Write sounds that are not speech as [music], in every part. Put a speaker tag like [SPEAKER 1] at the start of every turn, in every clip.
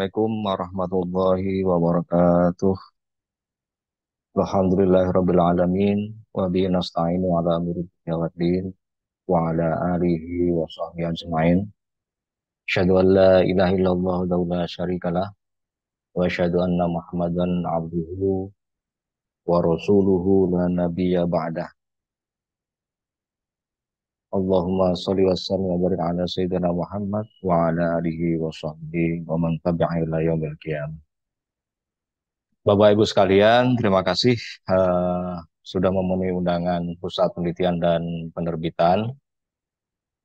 [SPEAKER 1] Assalamualaikum warahmatullahi wabarakatuh. Alhamdulillah Robbil alamin wa bihi nasta'inu ala umuri wa ala alihi wa sahbihi ajmain. Asyhadu an la ilaha illallah wa la lah wa anna Muhammadan abduhu wa rasuluhu la nabiyya ba'dah. Allahumma salli wa sallim wa barik ala sayyidina Muhammad wa ala alihi wa sahbihi wa man tabi'a ila yaumil qiyamah. Bapak Ibu sekalian, terima kasih uh, sudah memenuhi undangan Pusat Penelitian dan Penerbitan.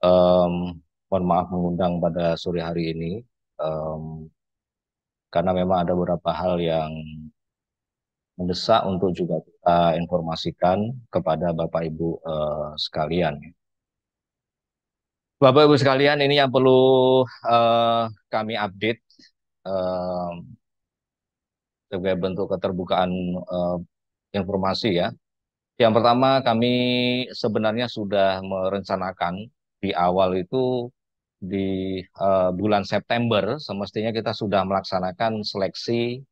[SPEAKER 1] Um, mohon maaf mengundang pada sore hari ini um, karena memang ada beberapa hal yang mendesak untuk juga kita informasikan kepada Bapak Ibu uh, sekalian. Bapak Ibu sekalian, ini yang perlu uh, kami update uh, sebagai bentuk keterbukaan uh, informasi ya. Yang pertama kami sebenarnya sudah merencanakan di awal itu di uh, bulan September semestinya kita sudah melaksanakan seleksi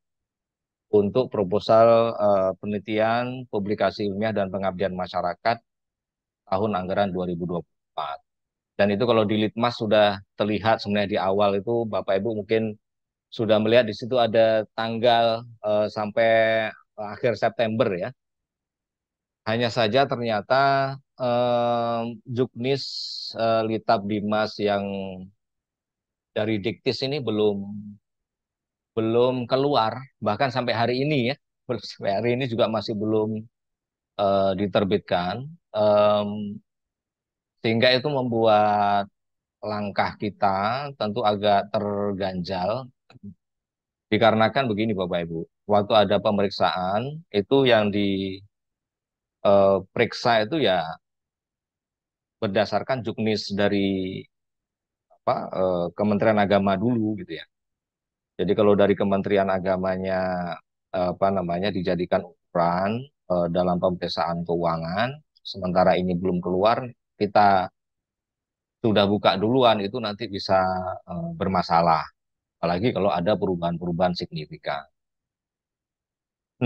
[SPEAKER 1] untuk proposal uh, penelitian, publikasi ilmiah dan pengabdian masyarakat tahun anggaran 2024 dan itu kalau di Litmas sudah terlihat sebenarnya di awal itu Bapak Ibu mungkin sudah melihat di situ ada tanggal uh, sampai eh, akhir September ya. Hanya saja ternyata uh, juknis uh, Litab Dimas yang dari Diktis ini belum belum keluar bahkan sampai hari ini ya [laughs] sampai hari ini juga masih belum uh, diterbitkan. um, sehingga itu membuat langkah kita tentu agak terganjal dikarenakan begini Bapak Ibu waktu ada pemeriksaan itu yang diperiksa eh, itu ya berdasarkan juknis dari apa eh, Kementerian Agama dulu gitu ya jadi kalau dari Kementerian Agamanya apa namanya dijadikan ukuran eh, dalam pemeriksaan keuangan sementara ini belum keluar kita sudah buka duluan itu nanti bisa eh, bermasalah apalagi kalau ada perubahan-perubahan signifikan.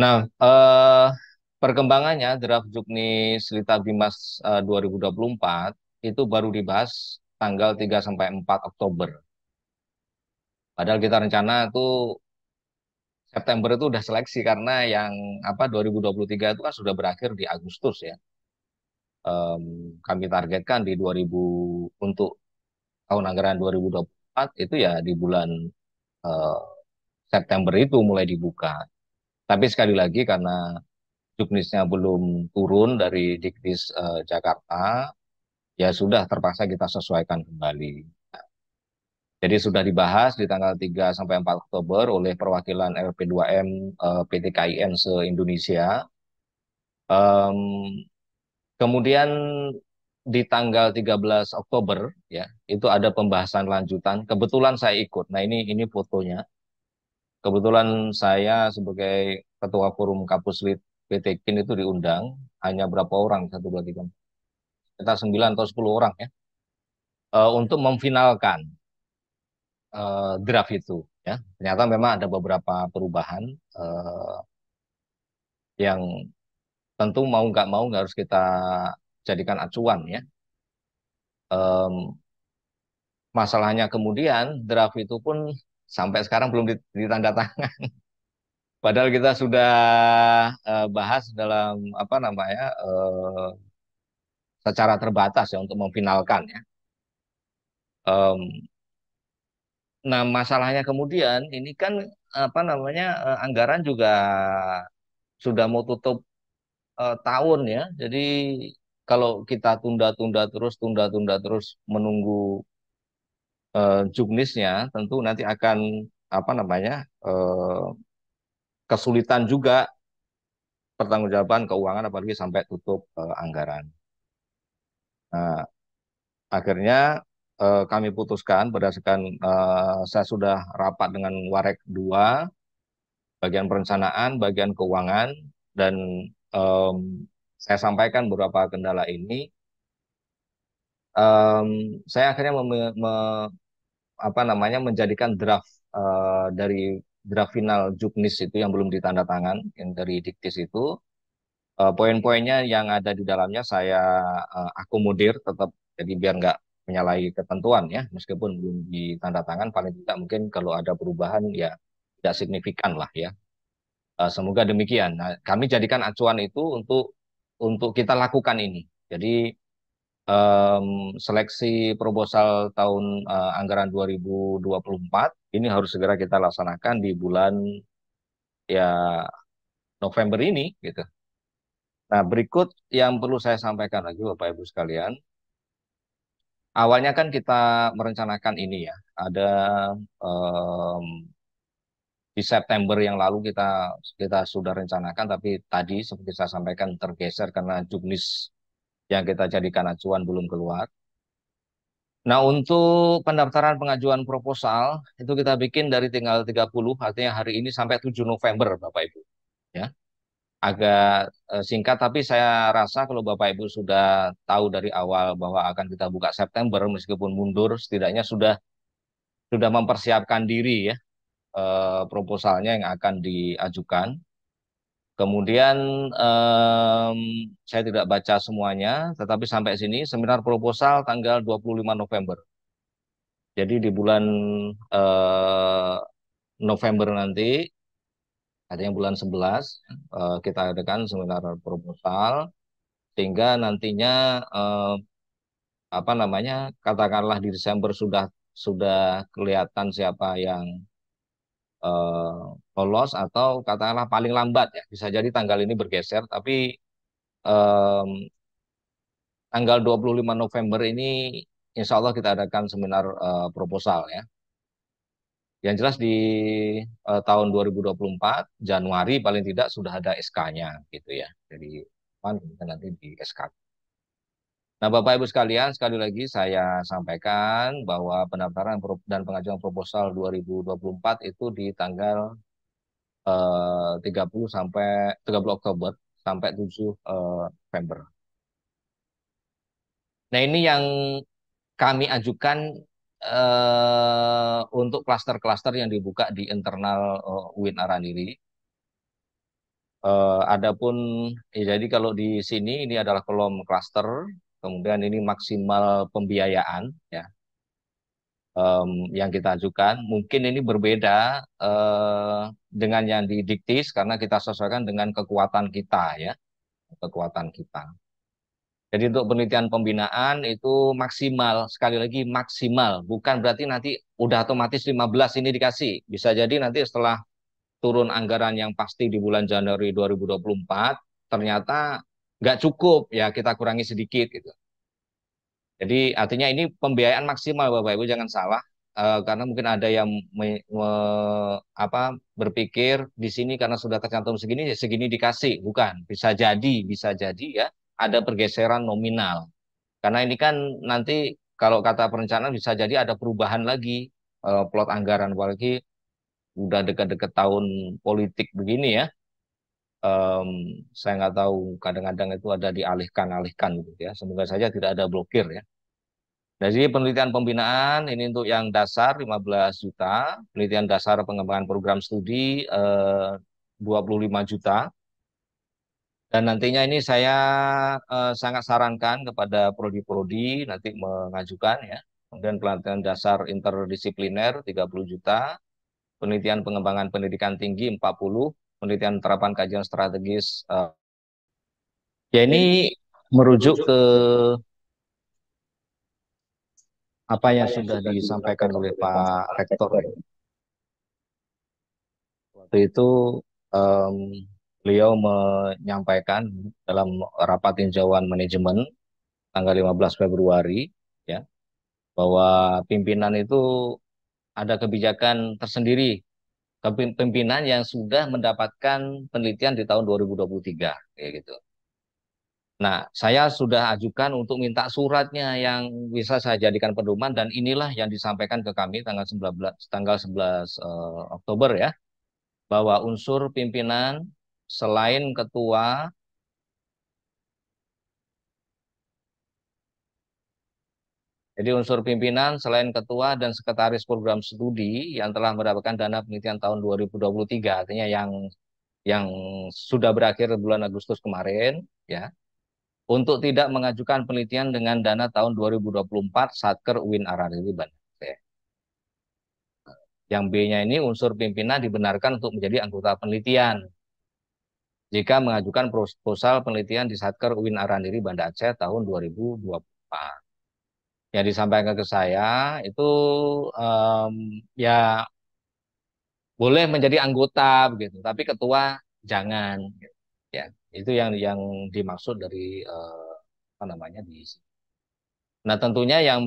[SPEAKER 1] Nah, eh, perkembangannya draft Jukni Selita Bimas 2024 eh, itu baru dibahas tanggal 3 sampai 4 Oktober. Padahal kita rencana itu September itu sudah seleksi karena yang apa 2023 itu kan sudah berakhir di Agustus ya um, kami targetkan di 2000 untuk tahun anggaran 2024 itu ya di bulan uh, September itu mulai dibuka. Tapi sekali lagi karena juknisnya belum turun dari Dikdis uh, eh, Jakarta, ya sudah terpaksa kita sesuaikan kembali. Jadi sudah dibahas di tanggal 3 sampai 4 Oktober oleh perwakilan LP2M uh, eh, PT KIN se-Indonesia. Um, Kemudian di tanggal 13 Oktober ya itu ada pembahasan lanjutan kebetulan saya ikut nah ini ini fotonya kebetulan saya sebagai ketua forum kampus Lit PT KIN itu diundang hanya berapa orang satu dua tiga kita sembilan atau sepuluh orang ya uh, untuk memfinalkan uh, draft itu ya ternyata memang ada beberapa perubahan uh, yang tentu mau nggak mau nggak harus kita jadikan acuan ya. Um, masalahnya kemudian draft itu pun sampai sekarang belum ditanda tangan. [laughs] Padahal kita sudah uh, bahas dalam apa namanya uh, secara terbatas ya untuk memfinalkan ya. Um, nah masalahnya kemudian ini kan apa namanya uh, anggaran juga sudah mau tutup uh, tahun ya. Jadi kalau kita tunda-tunda terus, tunda-tunda terus menunggu uh, juknisnya, tentu nanti akan apa namanya uh, kesulitan juga pertanggungjawaban keuangan apalagi sampai tutup uh, anggaran. Nah, akhirnya uh, kami putuskan berdasarkan uh, saya sudah rapat dengan Warek 2 bagian perencanaan, bagian keuangan dan um, saya sampaikan beberapa kendala ini, um, saya akhirnya mem, me, apa namanya menjadikan draft uh, dari draft final juknis itu yang belum ditandatangan yang dari diktis itu uh, poin-poinnya yang ada di dalamnya saya uh, akomodir tetap jadi biar nggak menyalahi ketentuan ya meskipun belum ditandatangan paling tidak mungkin kalau ada perubahan ya tidak signifikan lah ya Eh, semoga demikian. Nah, kami jadikan acuan itu untuk untuk kita lakukan ini. Jadi um, seleksi proposal tahun uh, anggaran 2024 ini harus segera kita laksanakan di bulan ya November ini gitu. Nah, berikut yang perlu saya sampaikan lagi Bapak Ibu sekalian. Awalnya kan kita merencanakan ini ya, ada um, di September yang lalu kita kita sudah rencanakan tapi tadi seperti saya sampaikan tergeser karena juknis yang kita jadikan acuan belum keluar. Nah, untuk pendaftaran pengajuan proposal itu kita bikin dari tanggal 30 artinya hari ini sampai 7 November Bapak Ibu. Ya. Agak eh, singkat tapi saya rasa kalau Bapak Ibu sudah tahu dari awal bahwa akan kita buka September meskipun mundur setidaknya sudah sudah mempersiapkan diri ya eh, proposalnya yang akan diajukan. Kemudian eh, saya tidak baca semuanya, tetapi sampai sini seminar proposal tanggal 25 November. Jadi di bulan eh, November nanti, ada yang bulan 11, eh, kita adakan seminar proposal, sehingga nantinya eh, apa namanya katakanlah di Desember sudah sudah kelihatan siapa yang Eh, lolos atau katakanlah paling lambat ya bisa jadi tanggal ini bergeser tapi um, tanggal 25 November ini insya Allah kita adakan seminar uh, proposal ya yang jelas di uh, tahun 2024 Januari paling tidak sudah ada SK-nya gitu ya jadi nanti di SK. Nah, Bapak Ibu sekalian, sekali lagi saya sampaikan bahwa pendaftaran dan pengajuan proposal 2024 itu di tanggal eh, 30 sampai 30 Oktober sampai 7 eh, November. Nah, ini yang kami ajukan eh, untuk klaster-klaster yang dibuka di internal eh, UIN Araniri. Eh, adapun ya jadi kalau di sini ini adalah kolom klaster kemudian ini maksimal pembiayaan ya um, yang kita ajukan mungkin ini berbeda uh, dengan yang di karena kita sesuaikan dengan kekuatan kita ya kekuatan kita jadi untuk penelitian pembinaan itu maksimal sekali lagi maksimal bukan berarti nanti udah otomatis 15 ini dikasih bisa jadi nanti setelah turun anggaran yang pasti di bulan Januari 2024 ternyata nggak cukup ya kita kurangi sedikit gitu. Jadi artinya ini pembiayaan maksimal Bapak Ibu jangan salah uh, karena mungkin ada yang me, me, apa berpikir di sini karena sudah tercantum segini ya segini dikasih bukan bisa jadi bisa jadi ya ada pergeseran nominal karena ini kan nanti kalau kata perencanaan bisa jadi ada perubahan lagi uh, plot anggaran apalagi udah dekat-dekat tahun politik begini ya um, saya nggak tahu kadang-kadang itu ada dialihkan-alihkan gitu ya. Semoga saja tidak ada blokir ya. Jadi penelitian pembinaan ini untuk yang dasar 15 juta, penelitian dasar pengembangan program studi eh, 25 juta. Dan nantinya ini saya eh, sangat sarankan kepada prodi-prodi nanti mengajukan ya. Kemudian pelatihan dasar interdisipliner 30 juta, penelitian pengembangan pendidikan tinggi 40, penelitian terapan kajian strategis. Uh, ya ini merujuk ke apa yang sudah disampaikan oleh Pak Rektor. Waktu itu um, beliau menyampaikan dalam rapat tinjauan manajemen tanggal 15 Februari ya bahwa pimpinan itu ada kebijakan tersendiri kepemimpinan yang sudah mendapatkan penelitian di tahun 2023 kayak gitu. Nah, saya sudah ajukan untuk minta suratnya yang bisa saya jadikan pedoman dan inilah yang disampaikan ke kami tanggal 19 tanggal 11 eh, Oktober ya bahwa unsur pimpinan selain ketua Jadi unsur pimpinan selain ketua dan sekretaris program studi yang telah mendapatkan dana penelitian tahun 2023 artinya yang yang sudah berakhir bulan Agustus kemarin ya untuk tidak mengajukan penelitian dengan dana tahun 2024 Satker Win Arariban. Ya. Yang B-nya ini unsur pimpinan dibenarkan untuk menjadi anggota penelitian jika mengajukan proposal penelitian di Satker Win Arandiri Banda Aceh tahun 2024 yang disampaikan ke saya itu um, ya boleh menjadi anggota begitu, tapi ketua jangan. Ya, itu yang yang dimaksud dari uh, apa namanya di Nah tentunya yang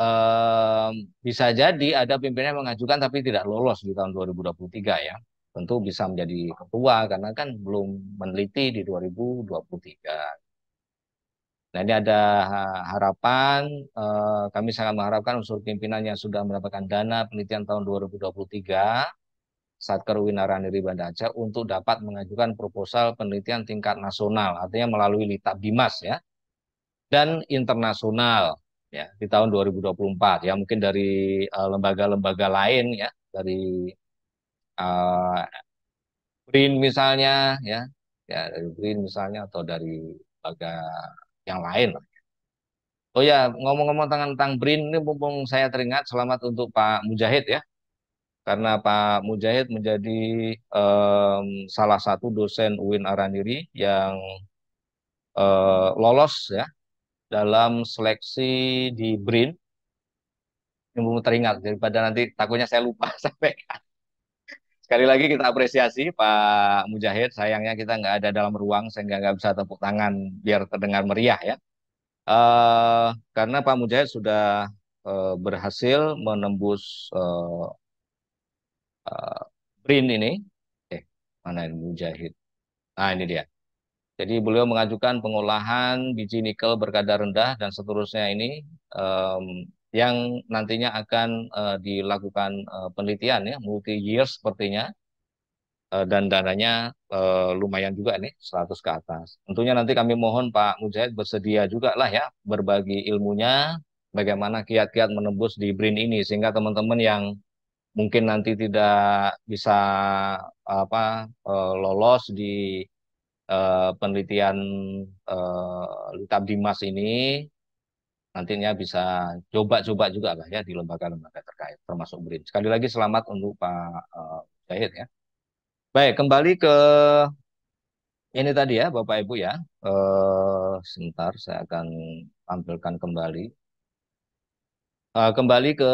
[SPEAKER 1] uh, bisa jadi ada pimpinan yang mengajukan tapi tidak lolos di tahun 2023 ya. Tentu bisa menjadi ketua karena kan belum meneliti di 2023. Nah ini ada harapan, eh, kami sangat mengharapkan unsur pimpinan yang sudah mendapatkan dana penelitian tahun 2023 saat Winarani Banda Aceh untuk dapat mengajukan proposal penelitian tingkat nasional, artinya melalui litab Bimas ya, dan internasional ya di tahun 2024 ya mungkin dari eh, lembaga-lembaga uh, lain ya dari uh, eh, BRIN misalnya ya ya dari BRIN misalnya atau dari lembaga yang lain. Oh ya, ngomong-ngomong tentang BRIN ini mumpung saya teringat selamat untuk Pak Mujahid ya. Karena Pak Mujahid menjadi um, salah satu dosen UIN Araniri yang uh, lolos ya dalam seleksi di BRIN. Ini mumpung teringat daripada nanti takutnya saya lupa [laughs] sampaikan. Sekali lagi kita apresiasi Pak Mujahid. Sayangnya kita nggak ada dalam ruang sehingga nggak bisa tepuk tangan biar terdengar meriah ya. Uh, karena Pak Mujahid sudah uh, berhasil menembus uh, uh, print ini. Eh, mana ini Mujahid? Nah ini dia. Jadi beliau mengajukan pengolahan biji nikel berkadar rendah dan seterusnya ini um, yang nantinya akan uh, dilakukan uh, penelitian ya multi years sepertinya uh, dan dananya uh, lumayan juga nih 100 ke atas. Tentunya nanti kami mohon Pak Mujahid bersedia juga lah ya berbagi ilmunya bagaimana kiat-kiat menembus di BRIN ini sehingga teman-teman yang mungkin nanti tidak bisa apa uh, lolos di uh, penelitian uh, Litab Dimas ini nantinya bisa coba-coba juga lah ya di lembaga-lembaga terkait termasuk BRIN. Sekali lagi selamat untuk Pak uh, ya. Baik, kembali ke ini tadi ya Bapak Ibu ya. Uh, sebentar saya akan tampilkan kembali. Uh, kembali ke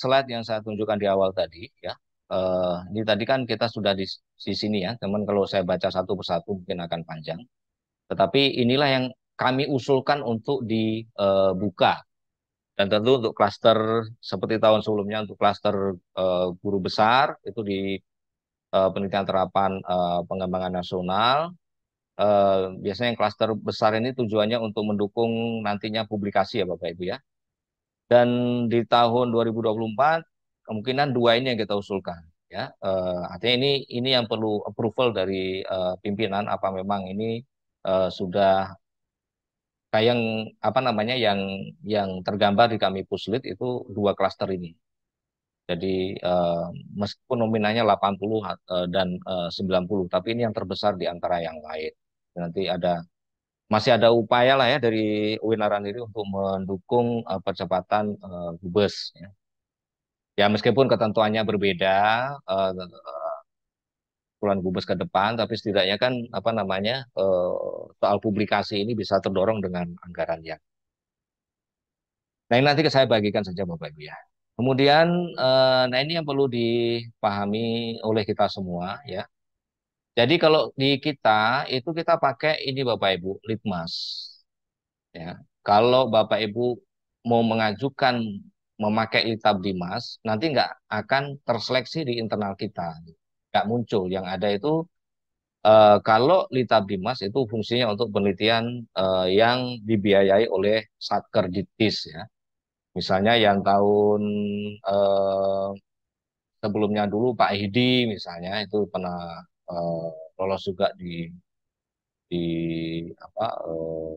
[SPEAKER 1] slide yang saya tunjukkan di awal tadi ya. Uh, ini tadi kan kita sudah di, di sini ya, teman kalau saya baca satu persatu mungkin akan panjang. Tetapi inilah yang kami usulkan untuk dibuka. Eh, Dan tentu untuk klaster seperti tahun sebelumnya untuk klaster eh, guru besar itu di eh, penelitian terapan pengembangan nasional. biasanya yang klaster besar ini tujuannya untuk mendukung nantinya publikasi ya Bapak Ibu ya. Dan di tahun 2024 kemungkinan dua ini yang kita usulkan ya. Uh, artinya ini ini yang perlu approval dari uh, pimpinan apa memang ini uh, sudah kayak yang apa namanya yang yang tergambar di kami puslit itu dua klaster ini. Jadi eh, meskipun nominanya 80 eh, dan eh, 90, tapi ini yang terbesar di antara yang lain. Nanti ada masih ada upaya lah ya dari Winaran ini untuk mendukung eh, percepatan eh, Gubes ya. Ya meskipun ketentuannya berbeda, eh, bulan gubes ke depan, tapi setidaknya kan apa namanya eh, soal publikasi ini bisa terdorong dengan anggaran yang. Nah ini nanti saya bagikan saja Bapak Ibu ya. Kemudian, eh, nah ini yang perlu dipahami oleh kita semua ya. Jadi kalau di kita itu kita pakai ini Bapak Ibu litmas. Ya, kalau Bapak Ibu mau mengajukan memakai litab dimas, nanti nggak akan terseleksi di internal kita. Gitu nggak muncul. Yang ada itu uh, kalau dimas itu fungsinya untuk penelitian uh, yang dibiayai oleh Satker ditis ya. Misalnya yang tahun uh, sebelumnya dulu Pak Hidi misalnya itu pernah uh, lolos juga di di apa uh,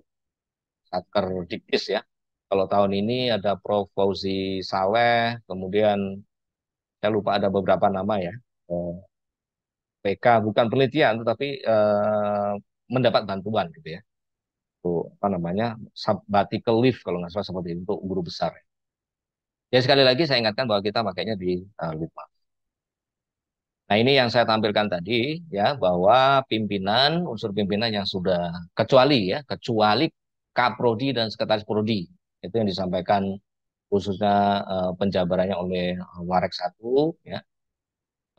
[SPEAKER 1] Satker ditis ya. Kalau tahun ini ada Prof. Fauzi Saweh, kemudian saya lupa ada beberapa nama ya. PK bukan penelitian tetapi eh, mendapat bantuan gitu ya itu apa namanya sabbatical leave kalau nggak salah seperti itu untuk guru besar ya sekali lagi saya ingatkan bahwa kita makanya di uh, lupa Nah ini yang saya tampilkan tadi ya bahwa pimpinan unsur pimpinan yang sudah kecuali ya kecuali kaprodi dan sekretaris prodi itu yang disampaikan khususnya uh, penjabarannya oleh eh, Warek satu ya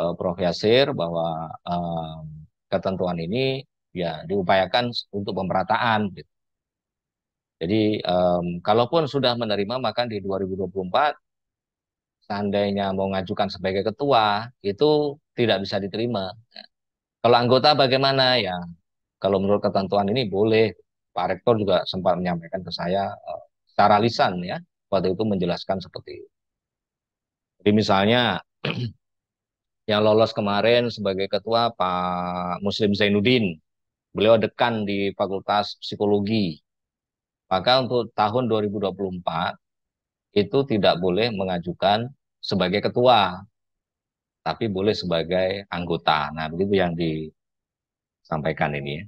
[SPEAKER 1] uh, Prof Yasir bahwa uh, ketentuan ini ya diupayakan untuk pemerataan gitu. Jadi um, kalaupun sudah menerima maka di 2024 seandainya mau mengajukan sebagai ketua itu tidak bisa diterima. Kalau anggota bagaimana ya? Kalau menurut ketentuan ini boleh. Pak Rektor juga sempat menyampaikan ke saya eh,
[SPEAKER 2] secara lisan ya
[SPEAKER 1] waktu itu menjelaskan seperti itu. Jadi misalnya [clears throat] yang lolos kemarin sebagai ketua Pak Muslim Zainuddin. Beliau dekan di Fakultas Psikologi. Maka untuk tahun 2024 itu tidak boleh mengajukan sebagai ketua, tapi boleh sebagai anggota. Nah, begitu yang disampaikan ini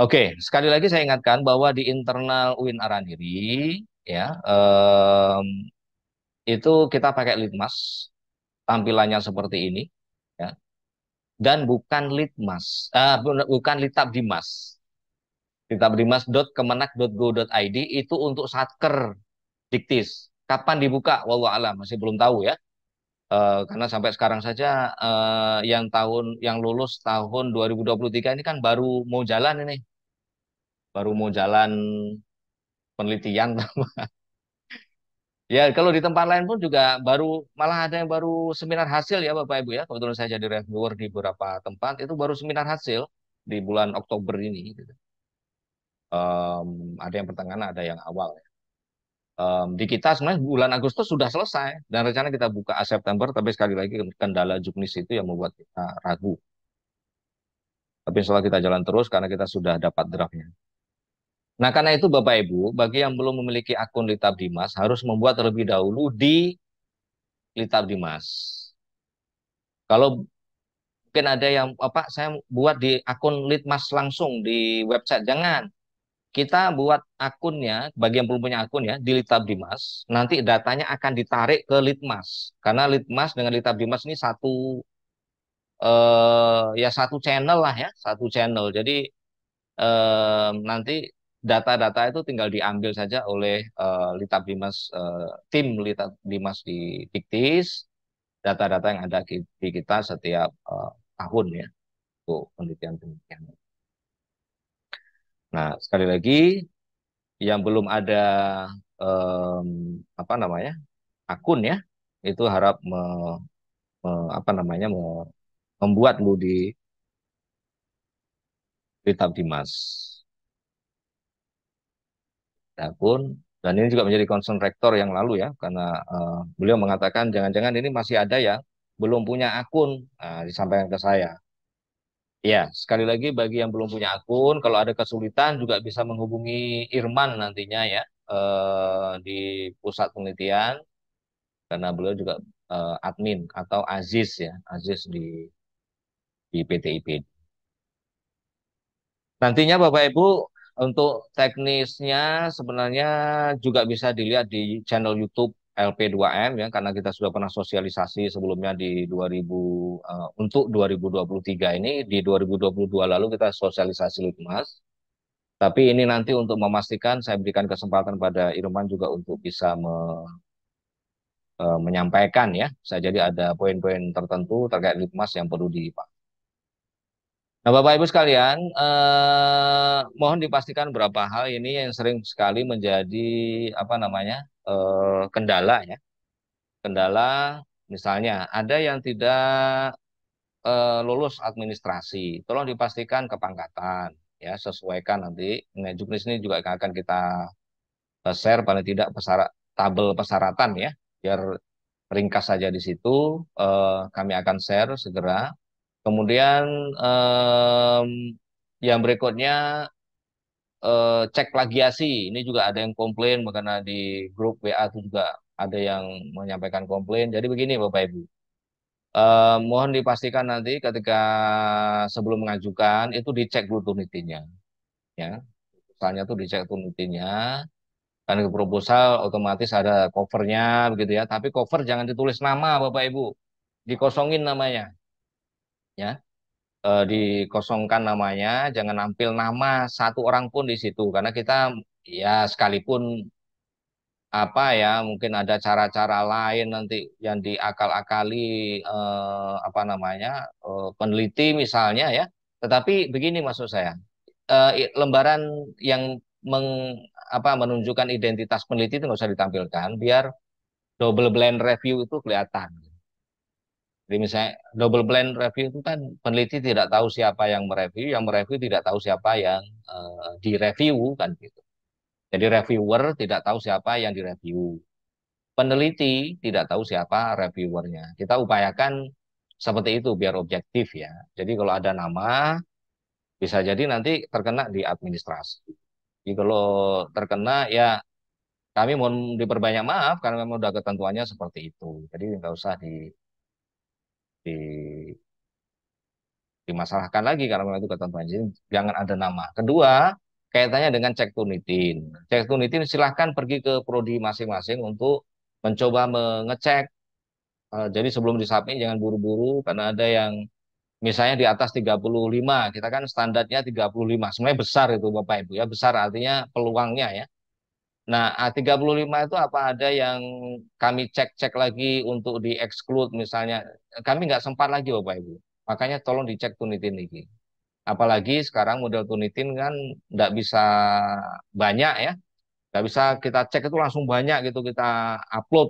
[SPEAKER 1] Oke, sekali lagi saya ingatkan bahwa di internal UIN Araniri ya eh, itu kita pakai litmas tampilannya seperti ini ya. dan bukan litmas uh, bukan litab dimas litab id itu untuk satker diktis kapan dibuka wawa alam masih belum tahu ya uh, karena sampai sekarang saja uh, yang tahun yang lulus tahun 2023 ini kan baru mau jalan ini baru mau jalan penelitian [laughs] Ya, kalau di tempat lain pun juga baru malah ada yang baru seminar hasil ya Bapak Ibu ya. Kebetulan saya jadi reviewer di beberapa tempat itu baru seminar hasil di bulan Oktober ini. Um, ada yang pertengahan, ada yang awal. Ya. Um, di kita sebenarnya bulan Agustus sudah selesai dan rencana kita buka September, tapi sekali lagi kendala juknis itu yang membuat kita ragu. Tapi setelah kita jalan terus karena kita sudah dapat draftnya. Nah, karena itu Bapak Ibu, bagi yang belum memiliki akun Litab Dimas harus membuat terlebih dahulu di Litab Dimas. Kalau mungkin ada yang apa saya buat di akun Litmas langsung di website jangan. Kita buat akunnya, bagi yang belum punya akun ya, di Litab Dimas, nanti datanya akan ditarik ke Litmas. Karena Litmas dengan Litab Dimas ini satu eh, ya satu channel lah ya, satu channel. Jadi eh, nanti data-data itu tinggal diambil saja oleh uh, Lita Bimas uh, tim Lita dimas di Diktis data-data yang ada di kita setiap uh, tahun ya untuk penelitian penelitian. Nah sekali lagi yang belum ada um, apa namanya akun ya itu harap me, me, apa namanya me, membuat lu di litab Dimas. Nah, pun dan ini juga menjadi concern rektor yang lalu ya karena uh, beliau mengatakan jangan-jangan ini masih ada yang belum punya akun uh, disampaikan ke saya. Ya, sekali lagi bagi yang belum punya akun, kalau ada kesulitan juga bisa menghubungi Irman nantinya ya uh, di pusat penelitian karena beliau juga uh, admin atau Aziz ya, Aziz di di PTIP. Nantinya Bapak Ibu untuk teknisnya sebenarnya juga bisa dilihat di channel YouTube LP2M ya karena kita sudah pernah sosialisasi sebelumnya di 2000 uh, eh, untuk 2023 ini di 2022 lalu kita sosialisasi Litmas. Tapi ini nanti untuk memastikan saya berikan kesempatan pada Irman juga untuk bisa me, uh, menyampaikan ya. Saya jadi ada poin-poin tertentu terkait Litmas yang perlu dipak Nah, Bapak Ibu sekalian, eh, mohon dipastikan berapa hal ini yang sering sekali menjadi apa namanya eh, kendala ya. Kendala misalnya ada yang tidak eh, lulus administrasi, tolong dipastikan kepangkatan ya sesuaikan nanti. Nah, juknis ini juga akan kita share paling tidak pesara, tabel persyaratan ya, biar ringkas saja di situ. Eh, kami akan share segera Kemudian um, yang berikutnya uh, cek plagiasi. Ini juga ada yang komplain karena di grup WA itu juga ada yang menyampaikan komplain. Jadi begini Bapak Ibu. Uh, mohon dipastikan nanti ketika sebelum mengajukan itu dicek dulu tunitinya. Ya. Misalnya itu dicek tunitinya. Kan ke proposal otomatis ada covernya begitu ya. Tapi cover jangan ditulis nama Bapak Ibu. Dikosongin namanya ya e, dikosongkan namanya jangan nampil nama satu orang pun di situ karena kita ya sekalipun apa ya mungkin ada cara-cara lain nanti yang diakal-akali e, apa namanya e, peneliti misalnya ya tetapi begini maksud saya e, lembaran yang meng, apa menunjukkan identitas peneliti itu nggak usah ditampilkan biar double blind review itu kelihatan jadi misalnya double blind review itu kan peneliti tidak tahu siapa yang mereview, yang mereview tidak tahu siapa yang uh, direview kan gitu. Jadi reviewer tidak tahu siapa yang direview. Peneliti tidak tahu siapa reviewernya. Kita upayakan seperti itu biar objektif ya. Jadi kalau ada nama bisa jadi nanti terkena di administrasi. Jadi kalau terkena ya kami mohon diperbanyak maaf karena memang sudah ketentuannya seperti itu. Jadi nggak usah di di dimasalahkan lagi karena memang itu ketentuan jangan ada nama kedua kaitannya dengan cek tunitin cek tunitin silahkan pergi ke prodi masing-masing untuk mencoba mengecek eh, jadi sebelum disubmit jangan buru-buru karena ada yang misalnya di atas 35 kita kan standarnya 35 sebenarnya besar itu Bapak Ibu ya besar artinya peluangnya ya Nah, A35 itu apa ada yang kami cek-cek lagi untuk di-exclude misalnya. Kami nggak sempat lagi Bapak Ibu. Makanya tolong dicek tunitin lagi Apalagi sekarang model tunitin kan nggak bisa banyak ya. Nggak bisa kita cek itu langsung banyak gitu kita upload.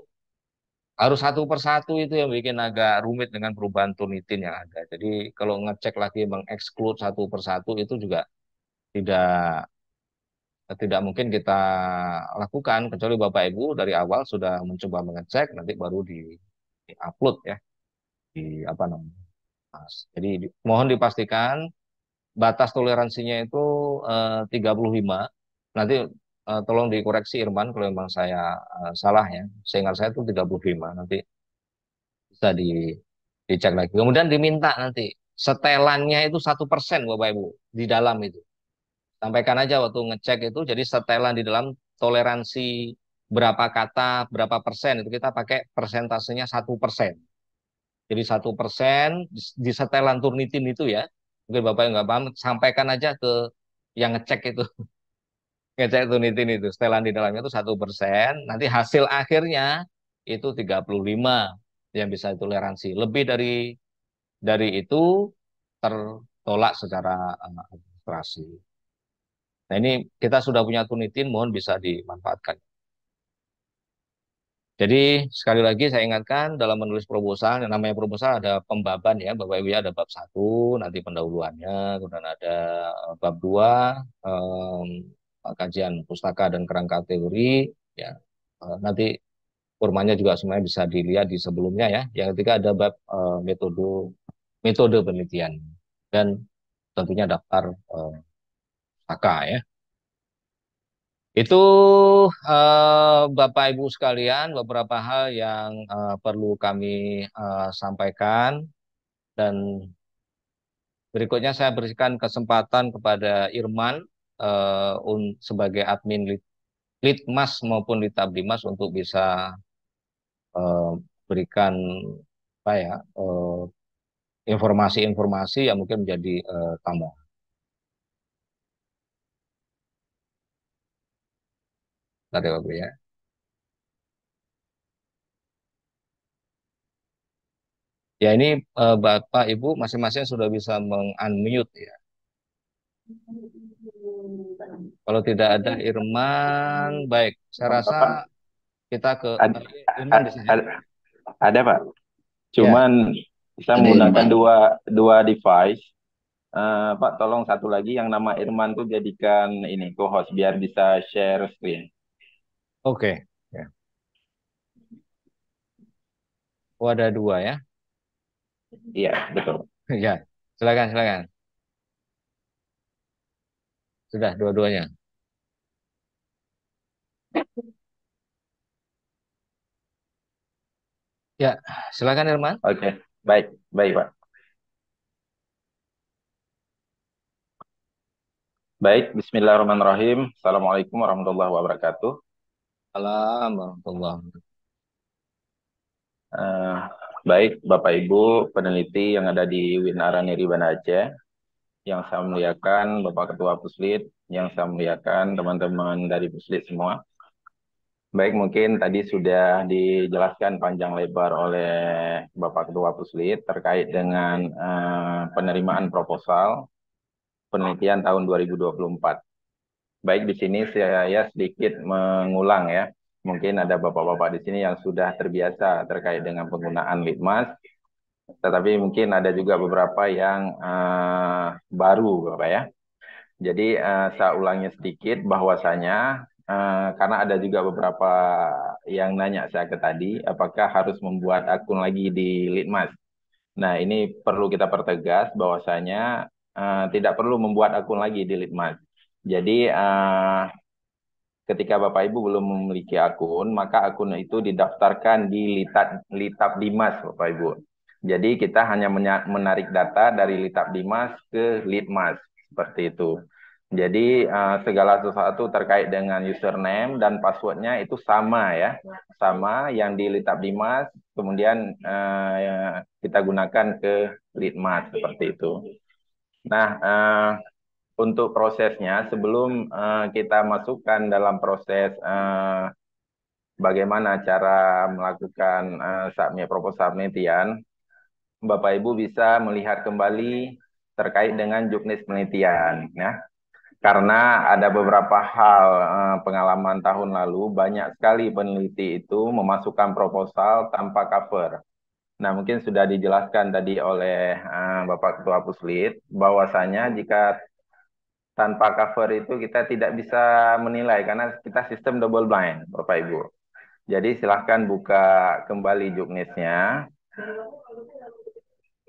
[SPEAKER 1] Harus satu persatu itu yang bikin agak rumit dengan perubahan tunitin yang ada. Jadi kalau ngecek lagi meng-exclude satu persatu itu juga tidak tidak mungkin kita lakukan kecuali Bapak Ibu dari awal sudah mencoba mengecek nanti baru di, upload ya di apa namanya. Jadi mohon dipastikan batas toleransinya itu eh, 35. Nanti eh, tolong dikoreksi Irman kalau memang saya eh, salah ya. Seingat saya itu 35 nanti bisa di dicek lagi. Kemudian diminta nanti setelannya itu satu persen Bapak Ibu di dalam itu sampaikan aja waktu ngecek itu jadi setelan di dalam toleransi berapa kata berapa persen itu kita pakai persentasenya satu persen jadi satu persen di setelan turnitin itu ya mungkin bapak yang nggak paham sampaikan aja ke yang ngecek itu [laughs] ngecek turnitin itu setelan di dalamnya itu satu persen nanti hasil akhirnya itu 35 yang bisa toleransi. lebih dari dari itu tertolak secara eh, administrasi Nah ini kita sudah punya tunitin, mohon bisa dimanfaatkan. Jadi sekali lagi saya ingatkan dalam menulis proposal, yang namanya proposal ada pembaban ya, Bapak Ibu ya ada bab satu, nanti pendahuluannya, kemudian ada eh, bab dua, um, kajian pustaka dan kerangka teori, ya eh, nanti formanya juga semuanya bisa dilihat di sebelumnya ya. Yang ketiga ada bab uh, metode metode penelitian dan tentunya daftar uh, maka ya. Itu uh, Bapak Ibu sekalian beberapa hal yang uh, perlu kami uh, sampaikan dan berikutnya saya berikan kesempatan kepada Irman uh, un, sebagai admin lit, Litmas maupun Litabdimas untuk bisa uh, berikan apa ya informasi-informasi uh, yang mungkin menjadi uh, tambahan. Ya, ya. Ya ini uh, Bapak Ibu masing-masing sudah bisa meng-unmute ya. Kalau tidak ada Irman, baik. Saya rasa kita ke ada,
[SPEAKER 3] Irman sini. ada, ada Pak. Cuman ya. saya menggunakan dua dua device. Uh, Pak, tolong satu lagi yang nama Irman tuh jadikan ini co-host biar bisa share screen.
[SPEAKER 1] Oke. Okay. Ya. Oh ada dua ya? Iya betul. ya silakan silakan. Sudah dua-duanya. Ya silakan Irman. Oke okay. baik baik pak. Baik,
[SPEAKER 3] Bismillahirrahmanirrahim. Assalamualaikum warahmatullahi wabarakatuh.
[SPEAKER 1] Salam warahmatullahi wabarakatuh.
[SPEAKER 3] Eh, baik, Bapak Ibu peneliti yang ada di Winara Niri Banda Aceh, yang saya muliakan Bapak Ketua Puslit, yang saya muliakan teman-teman dari Puslit semua. Baik, mungkin tadi sudah dijelaskan panjang lebar oleh Bapak Ketua Puslit terkait dengan uh, penerimaan proposal penelitian tahun 2024 baik di sini saya ya, sedikit mengulang ya. Mungkin ada bapak-bapak di sini yang sudah terbiasa terkait dengan penggunaan litmas, tetapi mungkin ada juga beberapa yang uh, baru, bapak ya. Jadi uh, saya ulangi sedikit bahwasanya uh, karena ada juga beberapa yang nanya saya ke tadi, apakah harus membuat akun lagi di litmas? Nah ini perlu kita pertegas bahwasanya uh, tidak perlu membuat akun lagi di litmas jadi uh, ketika Bapak Ibu belum memiliki akun, maka akun itu didaftarkan di litab Litap Dimas, Bapak Ibu. Jadi kita hanya menarik data dari Litap Dimas ke Litmas, seperti itu. Jadi uh, segala sesuatu terkait dengan username dan passwordnya itu sama ya, sama yang di Litap Dimas, kemudian uh, kita gunakan ke Litmas seperti itu. Nah, uh, untuk prosesnya sebelum uh, kita masukkan dalam proses uh, bagaimana cara melakukan uh, eh, submit proposal penelitian, Bapak Ibu bisa melihat kembali terkait dengan juknis penelitian, ya. Karena ada beberapa hal pengalaman tahun lalu banyak sekali peneliti itu memasukkan proposal tanpa cover. Nah, mungkin sudah dijelaskan tadi oleh Bapak Ketua Puslit bahwasanya jika tanpa cover itu kita tidak bisa menilai karena kita sistem double blind, Bapak Ibu. Jadi silahkan buka kembali juknisnya.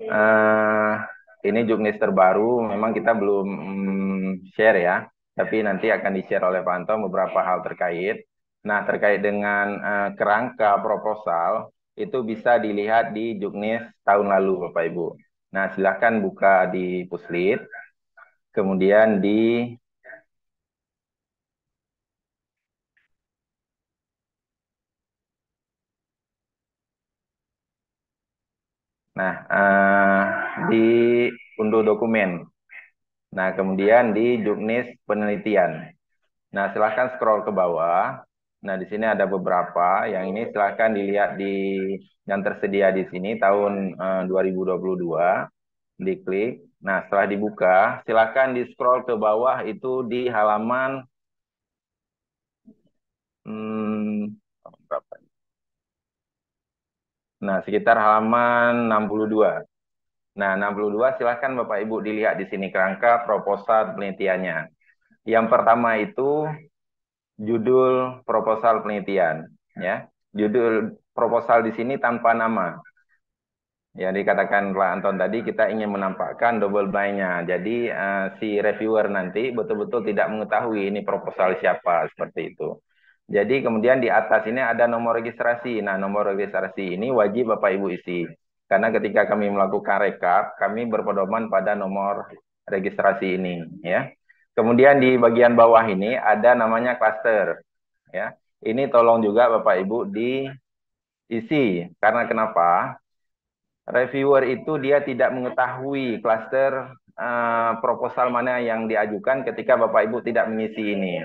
[SPEAKER 3] Uh, ini juknis terbaru, memang kita belum mm, share ya, tapi nanti akan di-share oleh Pak beberapa hal terkait. Nah, terkait dengan uh, kerangka proposal, itu bisa dilihat di juknis tahun lalu, Bapak Ibu. Nah, silahkan buka di Puslit kemudian di Nah, uh, di unduh dokumen. Nah, kemudian di juknis penelitian. Nah, silahkan scroll ke bawah. Nah, di sini ada beberapa. Yang ini silahkan dilihat di yang tersedia di sini tahun eh, uh, 2022. Diklik. Nah, setelah dibuka, silakan di-scroll ke bawah itu di halaman hmm, berapa? Nah, sekitar halaman 62. Nah, 62 silakan Bapak Ibu dilihat di sini kerangka proposal penelitiannya. Yang pertama itu judul proposal penelitian, ya. Judul proposal di sini tanpa nama yang dikatakan Pak Anton tadi kita ingin menampakkan double blind-nya. Jadi uh, si reviewer nanti betul-betul tidak mengetahui ini proposal siapa seperti itu. Jadi kemudian di atas ini ada nomor registrasi. Nah, nomor registrasi ini wajib Bapak Ibu isi. Karena ketika kami melakukan rekap, kami berpedoman pada nomor registrasi ini, ya. Kemudian di bagian bawah ini ada namanya cluster, ya. Ini tolong juga Bapak Ibu diisi karena kenapa? Reviewer itu dia tidak mengetahui klaster uh, proposal mana yang diajukan ketika Bapak Ibu tidak mengisi ini.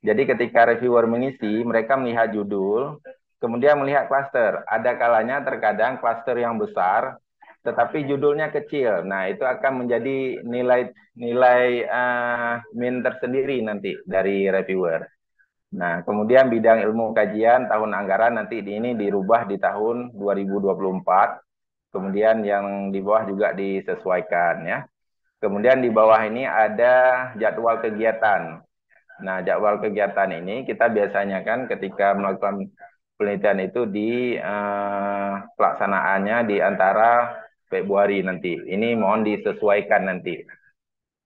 [SPEAKER 3] Jadi ketika reviewer mengisi, mereka melihat judul, kemudian melihat klaster. Ada kalanya terkadang klaster yang besar tetapi judulnya kecil. Nah, itu akan menjadi nilai nilai uh, min tersendiri nanti dari reviewer. Nah, kemudian bidang ilmu kajian tahun anggaran nanti ini dirubah di tahun 2024 Kemudian yang di bawah juga disesuaikan ya. Kemudian di bawah ini ada jadwal kegiatan. Nah, jadwal kegiatan ini kita biasanya kan ketika melakukan penelitian itu di eh, pelaksanaannya di antara Februari nanti. Ini mohon disesuaikan nanti.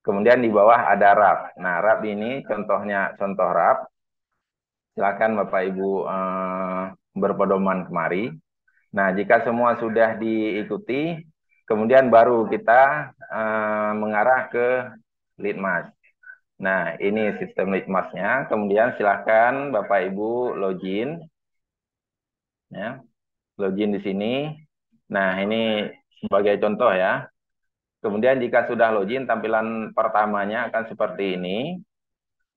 [SPEAKER 3] Kemudian di bawah ada RAP. Nah, RAP ini contohnya contoh RAP. Silakan Bapak Ibu eh, berpedoman kemari. Nah, jika semua sudah diikuti, kemudian baru kita uh, mengarah ke litmas. Nah, ini sistem litmasnya. Kemudian silakan Bapak Ibu login. Ya, login di sini. Nah, ini sebagai contoh ya. Kemudian jika sudah login, tampilan pertamanya akan seperti ini.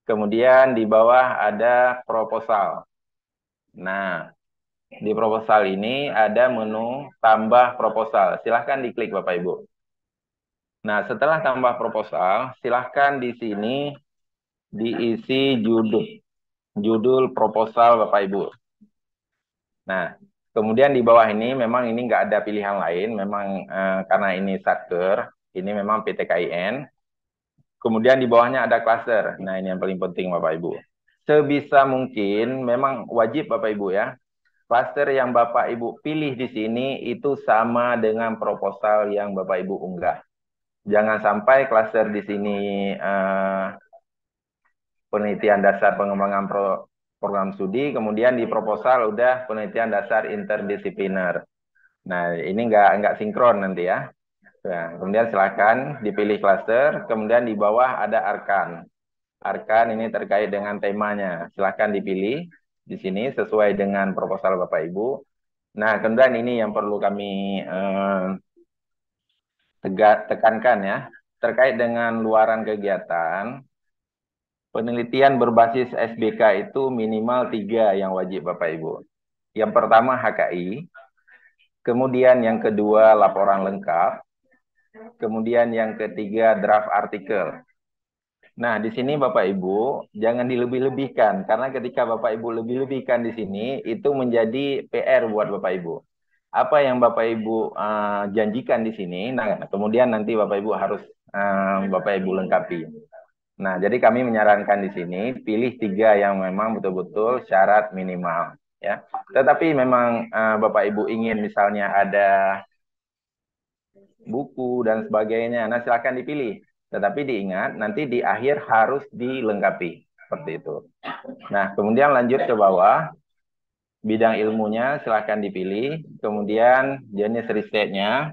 [SPEAKER 3] Kemudian di bawah ada proposal. Nah, di proposal ini ada menu tambah proposal. Silahkan diklik Bapak Ibu. Nah, setelah tambah proposal, silahkan di sini diisi judul. Judul proposal Bapak Ibu. Nah, kemudian di bawah ini memang ini nggak ada pilihan lain. Memang eh, karena ini satker, ini memang PTKIN. Kemudian di bawahnya ada kluster. Nah, ini yang paling penting Bapak Ibu sebisa mungkin memang wajib Bapak Ibu ya Kluster yang Bapak Ibu pilih di sini itu sama dengan proposal yang Bapak Ibu unggah. Jangan sampai klaster di sini uh, penelitian dasar pengembangan pro, program studi, kemudian di proposal udah penelitian dasar interdisipliner. Nah, ini nggak nggak sinkron nanti ya. Nah, kemudian silakan dipilih klaster, kemudian di bawah ada arkan. Arkan ini terkait dengan temanya, silakan dipilih di sini sesuai dengan proposal Bapak Ibu. Nah, kemudian ini yang perlu kami eh, tegak, tekankan ya, terkait dengan luaran kegiatan, penelitian berbasis SBK itu minimal tiga yang wajib Bapak Ibu. Yang pertama HKI, kemudian yang kedua laporan lengkap, kemudian yang ketiga draft artikel. Nah, di sini Bapak Ibu jangan dilebih-lebihkan karena ketika Bapak Ibu lebih-lebihkan di sini itu menjadi PR buat Bapak Ibu. Apa yang Bapak Ibu uh, janjikan di sini, nah kemudian nanti Bapak Ibu harus uh, Bapak Ibu lengkapi. Nah, jadi kami menyarankan di sini pilih tiga yang memang betul-betul syarat minimal, ya. Tetapi memang uh, Bapak Ibu ingin misalnya ada buku dan sebagainya, nah silakan dipilih tetapi diingat nanti di akhir harus dilengkapi seperti itu. Nah, kemudian lanjut ke bawah bidang ilmunya silahkan dipilih. Kemudian jenis risetnya,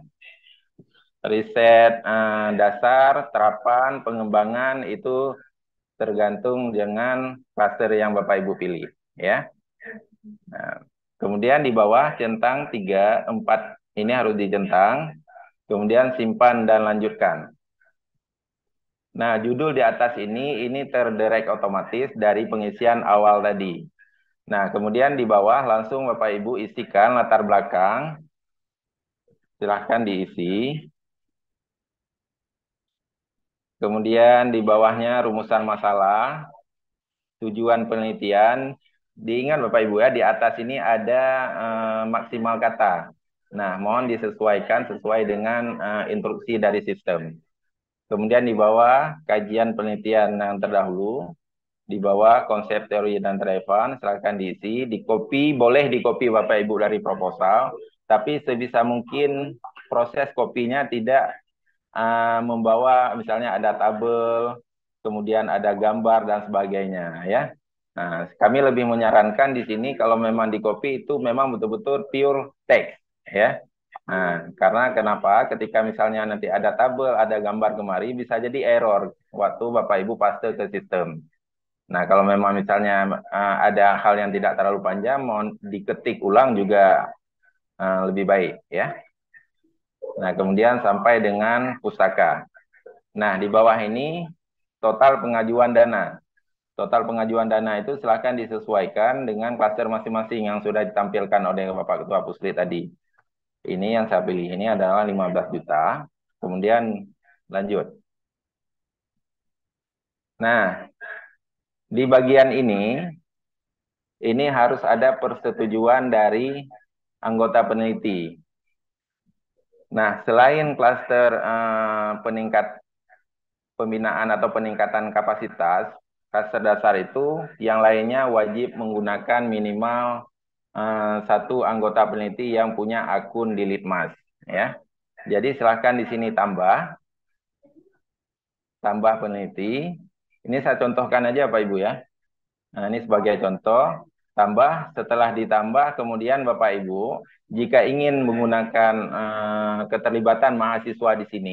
[SPEAKER 3] riset eh, dasar, terapan, pengembangan itu tergantung dengan cluster yang Bapak Ibu pilih, ya. Nah, kemudian di bawah centang 3, 4 ini harus dicentang. Kemudian simpan dan lanjutkan. Nah, judul di atas ini ini terderek otomatis dari pengisian awal tadi. Nah, kemudian di bawah langsung Bapak Ibu isikan latar belakang. Silahkan diisi. Kemudian di bawahnya rumusan masalah, tujuan penelitian. Diingat Bapak Ibu ya, di atas ini ada eh, maksimal kata. Nah, mohon disesuaikan sesuai dengan eh, instruksi dari sistem. Kemudian di bawah kajian penelitian yang terdahulu, di bawah konsep teori dan relevan, silakan diisi, di copy boleh di copy Bapak Ibu dari proposal, tapi sebisa mungkin proses kopinya tidak uh, membawa misalnya ada tabel, kemudian ada gambar dan sebagainya ya. Nah, kami lebih menyarankan di sini kalau memang di copy itu memang betul-betul pure text ya. Nah, karena kenapa? Ketika misalnya nanti ada tabel, ada gambar kemari, bisa jadi error waktu Bapak Ibu paste ke sistem. Nah, kalau memang misalnya uh, ada hal yang tidak terlalu panjang, mohon diketik ulang juga uh, lebih baik, ya. Nah, kemudian sampai dengan pustaka. Nah, di bawah ini total pengajuan dana. Total pengajuan dana itu silahkan disesuaikan dengan kluster masing-masing yang sudah ditampilkan oleh Bapak Ketua Pusli tadi. Ini yang saya pilih ini adalah 15 juta. Kemudian lanjut. Nah, di bagian ini, ini harus ada persetujuan dari anggota peneliti. Nah, selain kluster eh, peningkat pembinaan atau peningkatan kapasitas, kluster dasar itu yang lainnya wajib menggunakan minimal Eh, satu anggota peneliti yang punya akun di Litmas ya. Jadi silahkan di sini tambah tambah peneliti. Ini saya contohkan aja Pak Ibu ya. Nah, ini sebagai contoh tambah setelah ditambah kemudian Bapak Ibu jika ingin menggunakan uh, keterlibatan mahasiswa di sini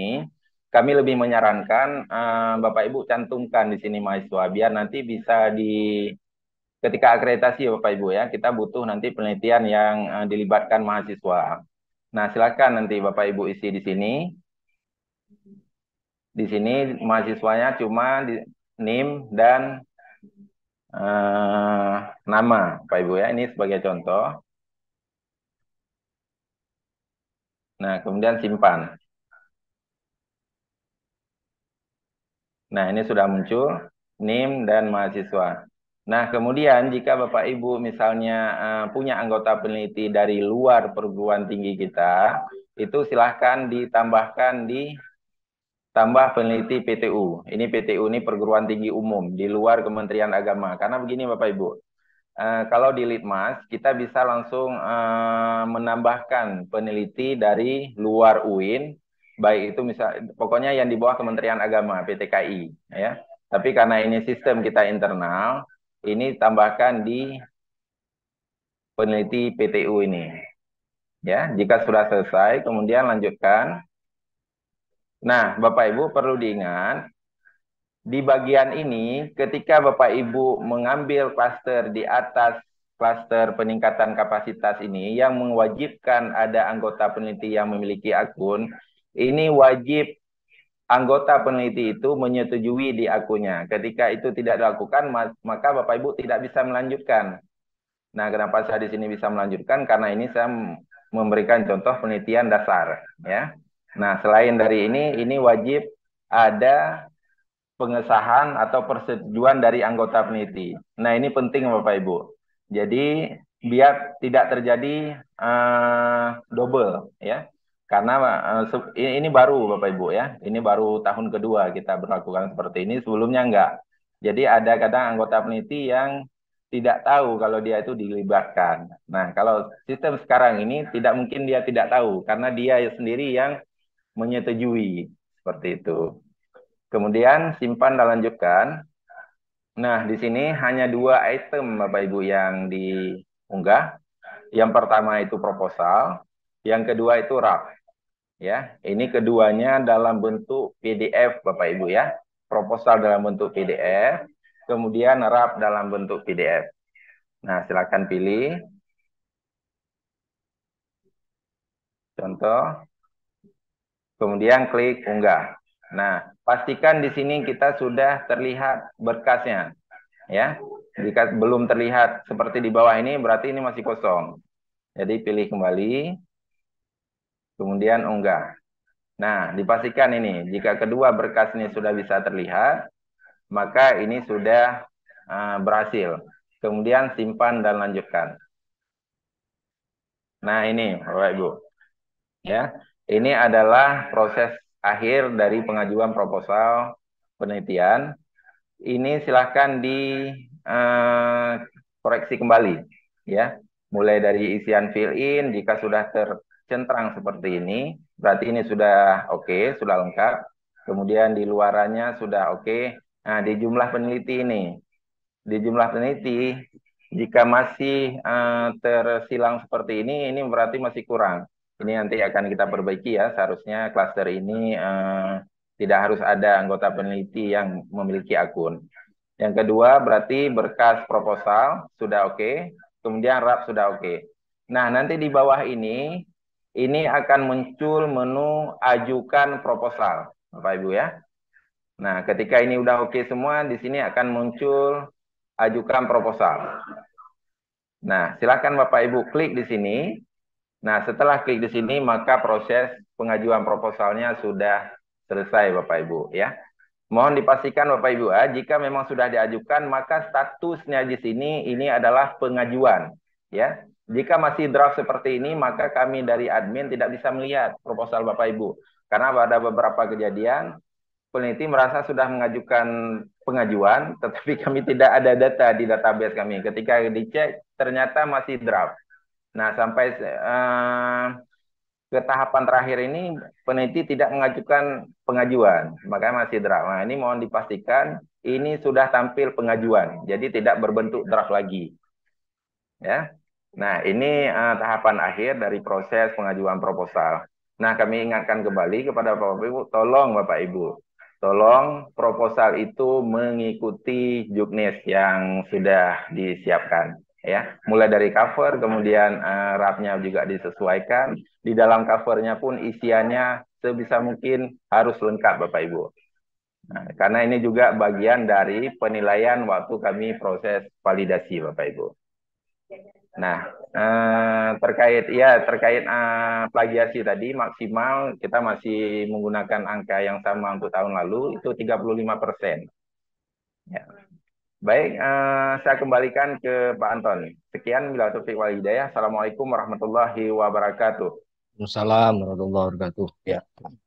[SPEAKER 3] kami lebih menyarankan uh, Bapak Ibu cantumkan di sini mahasiswa biar nanti bisa di ketika akreditasi ya Bapak Ibu ya, kita butuh nanti penelitian yang uh, dilibatkan mahasiswa. Nah, silakan nanti Bapak Ibu isi di sini. Di sini mahasiswanya cuma di, NIM dan uh, nama Bapak Ibu ya. Ini sebagai contoh. Nah, kemudian simpan. Nah, ini sudah muncul NIM dan mahasiswa. Nah, kemudian jika Bapak Ibu misalnya uh, punya anggota peneliti dari luar perguruan tinggi kita, itu silahkan ditambahkan di tambah peneliti PTU. Ini PTU ini perguruan tinggi umum di luar Kementerian Agama. Karena begini Bapak Ibu, uh, kalau di Litmas kita bisa langsung uh, menambahkan peneliti dari luar UIN, baik itu misal pokoknya yang di bawah Kementerian Agama PTKI, ya. Tapi karena ini sistem kita internal, ini tambahkan di peneliti PTU ini. Ya, jika sudah selesai, kemudian lanjutkan. Nah, Bapak Ibu perlu diingat, di bagian ini ketika Bapak Ibu mengambil klaster di atas klaster peningkatan kapasitas ini yang mewajibkan ada anggota peneliti yang memiliki akun, ini wajib anggota peneliti itu menyetujui di akunya. Ketika itu tidak dilakukan, maka Bapak Ibu tidak bisa melanjutkan. Nah, kenapa saya di sini bisa melanjutkan? Karena ini saya memberikan contoh penelitian dasar, ya. Nah, selain dari ini, ini wajib ada pengesahan atau persetujuan dari anggota peneliti. Nah, ini penting Bapak Ibu. Jadi, biar tidak terjadi uh, double, ya karena eh, ini baru Bapak Ibu ya, ini baru tahun kedua kita berlakukan seperti ini, sebelumnya enggak. Jadi ada kadang anggota peneliti yang tidak tahu kalau dia itu dilibatkan. Nah, kalau sistem sekarang ini tidak mungkin dia tidak tahu karena dia sendiri yang menyetujui seperti itu. Kemudian simpan dan lanjutkan. Nah, di sini hanya dua item Bapak Ibu yang diunggah. Yang pertama itu proposal, yang kedua itu RAP ya. Ini keduanya dalam bentuk PDF Bapak Ibu ya. Proposal dalam bentuk PDF, kemudian RAP dalam bentuk PDF. Nah, silakan pilih. Contoh. Kemudian klik unggah. Nah, pastikan di sini kita sudah terlihat berkasnya. Ya. Jika belum terlihat seperti di bawah ini berarti ini masih kosong. Jadi pilih kembali kemudian unggah. Nah, dipastikan ini, jika kedua berkas ini sudah bisa terlihat, maka ini sudah uh, berhasil. Kemudian simpan dan lanjutkan. Nah, ini Bapak Ibu. Ya, ini adalah proses akhir dari pengajuan proposal penelitian. Ini silahkan dikoreksi eh, uh, kembali, ya. Mulai dari isian fill in, jika sudah ter centrang seperti ini, berarti ini sudah oke, okay, sudah lengkap. Kemudian di luarannya sudah oke. Okay. Nah, di jumlah peneliti ini, di jumlah peneliti, jika masih uh, tersilang seperti ini, ini berarti masih kurang. Ini nanti akan kita perbaiki ya, seharusnya klaster ini uh, tidak harus ada anggota peneliti yang memiliki akun. Yang kedua berarti berkas proposal sudah oke, okay. kemudian RAP sudah oke. Okay. Nah, nanti di bawah ini ini akan muncul menu ajukan proposal, Bapak Ibu ya. Nah, ketika ini udah oke semua, di sini akan muncul ajukan proposal. Nah, silakan Bapak Ibu klik di sini. Nah, setelah klik di sini, maka proses pengajuan proposalnya sudah selesai Bapak Ibu ya. Mohon dipastikan Bapak Ibu ya, jika memang sudah diajukan, maka statusnya di sini ini adalah pengajuan ya. Jika masih draft seperti ini, maka kami dari admin tidak bisa melihat proposal Bapak Ibu. Karena ada beberapa kejadian, peneliti merasa sudah mengajukan pengajuan, [laughs] tetapi kami tidak ada data di database kami. Ketika dicek, ternyata masih draft. Nah, sampai eh, ke tahapan terakhir ini, peneliti tidak mengajukan pengajuan, makanya masih draft. Nah, ini mohon dipastikan ini sudah tampil pengajuan, jadi tidak berbentuk draft lagi. Ya, Nah, ini uh, tahapan akhir dari proses pengajuan proposal. Nah, kami ingatkan kembali kepada Bapak Ibu, tolong Bapak Ibu, tolong proposal itu mengikuti juknis yang sudah disiapkan ya mulai dari cover kemudian uh, eh, rapnya juga disesuaikan di dalam covernya pun isiannya sebisa mungkin harus lengkap Bapak Ibu nah, karena ini juga bagian dari penilaian waktu kami proses validasi Bapak Ibu Nah, eh, terkait ya terkait eh, plagiasi tadi maksimal kita masih menggunakan angka yang sama untuk tahun lalu itu 35 persen. Ya. Baik, eh, saya kembalikan ke Pak Anton. Sekian bila taufiq wal hidayah. Assalamualaikum warahmatullahi
[SPEAKER 1] wabarakatuh. Waalaikumsalam warahmatullahi wabarakatuh. Ya.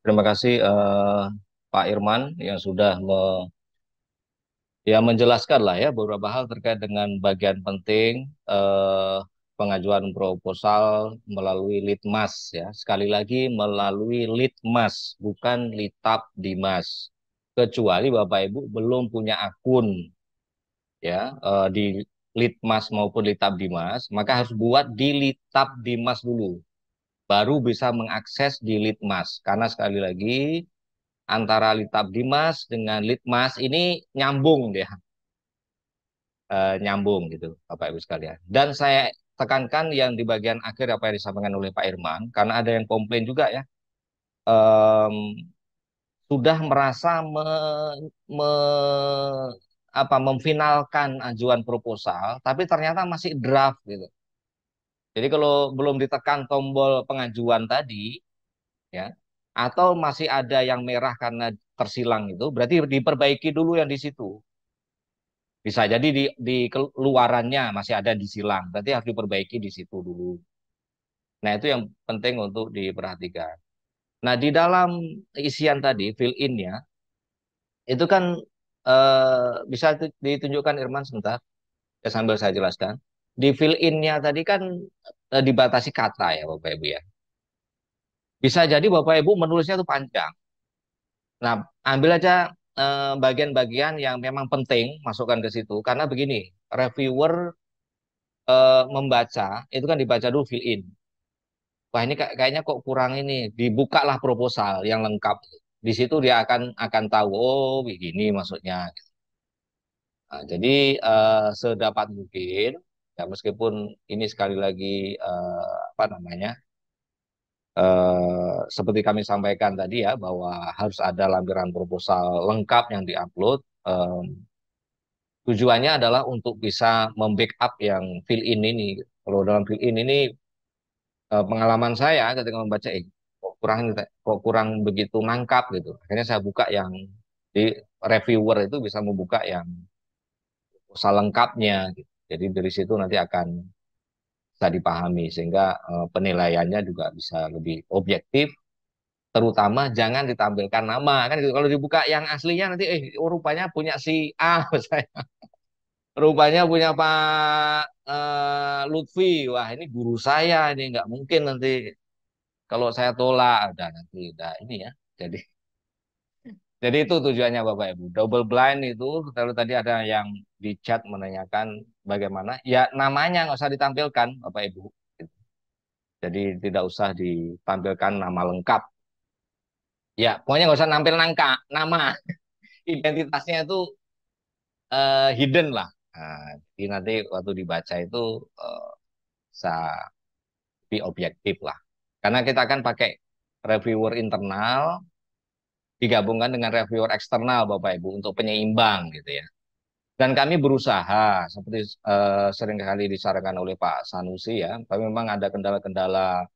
[SPEAKER 1] Terima kasih eh, Pak Irman yang sudah me ya menjelaskan lah ya beberapa hal terkait dengan bagian penting eh, pengajuan proposal melalui litmas ya sekali lagi melalui litmas bukan litap dimas kecuali bapak ibu belum punya akun ya eh, di litmas maupun litap dimas maka harus buat di litap dimas dulu baru bisa mengakses di litmas karena sekali lagi antara litab dimas dengan Litmas ini nyambung dia. E, nyambung gitu Bapak Ibu sekalian. Dan saya tekankan yang di bagian akhir apa yang disampaikan oleh Pak Irman karena ada yang komplain juga ya. e, sudah merasa me, me, apa memfinalkan ajuan proposal tapi ternyata masih draft gitu. Jadi kalau belum ditekan tombol pengajuan tadi ya atau masih ada yang merah karena tersilang itu, berarti diperbaiki dulu yang di situ. Bisa jadi di, di keluarannya masih ada di silang, berarti harus diperbaiki di situ dulu. Nah itu yang penting untuk diperhatikan. Nah di dalam isian tadi fill in ya, itu kan eh, bisa ditunjukkan Irman sebentar, ya sambil saya jelaskan. Di fill innya tadi kan eh, dibatasi kata ya Bapak Ibu ya. Bisa jadi Bapak Ibu menulisnya itu panjang. Nah, ambil aja eh, bagian-bagian yang memang penting masukkan ke situ karena begini, reviewer eh, membaca itu kan dibaca dulu fill in. Wah, ini kayaknya kok kurang ini. Dibukalah proposal yang lengkap. Di situ dia akan akan tahu oh begini maksudnya. Nah, jadi eh, sedapat mungkin ya meskipun ini sekali lagi eh, apa namanya Eh, seperti kami sampaikan tadi ya bahwa harus ada lampiran proposal lengkap yang diupload. Um, tujuannya adalah untuk bisa membackup yang fill in ini. Kalau dalam fill in ini uh, pengalaman saya ketika membaca eh, kok kurang kok kurang begitu nangkap gitu. Akhirnya saya buka yang di reviewer itu bisa membuka yang proposal lengkapnya. Gitu. Jadi dari situ nanti akan bisa dipahami sehingga eh, penilaiannya juga bisa lebih objektif terutama jangan ditampilkan nama kan gitu. kalau dibuka yang aslinya nanti eh rupanya punya si A [laughs] saya rupanya punya Pak eh, Lutfi wah ini guru saya ini nggak mungkin nanti kalau saya tolak udah nanti udah ini ya jadi [laughs] jadi itu tujuannya Bapak Ibu double blind itu kalau tadi ada yang di chat menanyakan bagaimana ya namanya nggak usah ditampilkan Bapak Ibu jadi tidak usah ditampilkan nama lengkap ya pokoknya nggak usah nampil nangka nama [laughs] identitasnya itu uh, hidden lah nah, jadi nanti waktu dibaca itu uh, bisa lebih objektif lah karena kita akan pakai reviewer internal digabungkan dengan reviewer eksternal Bapak Ibu untuk penyeimbang gitu ya. Dan kami berusaha seperti uh, eh, seringkali disarankan oleh Pak Sanusi ya, tapi memang ada kendala-kendala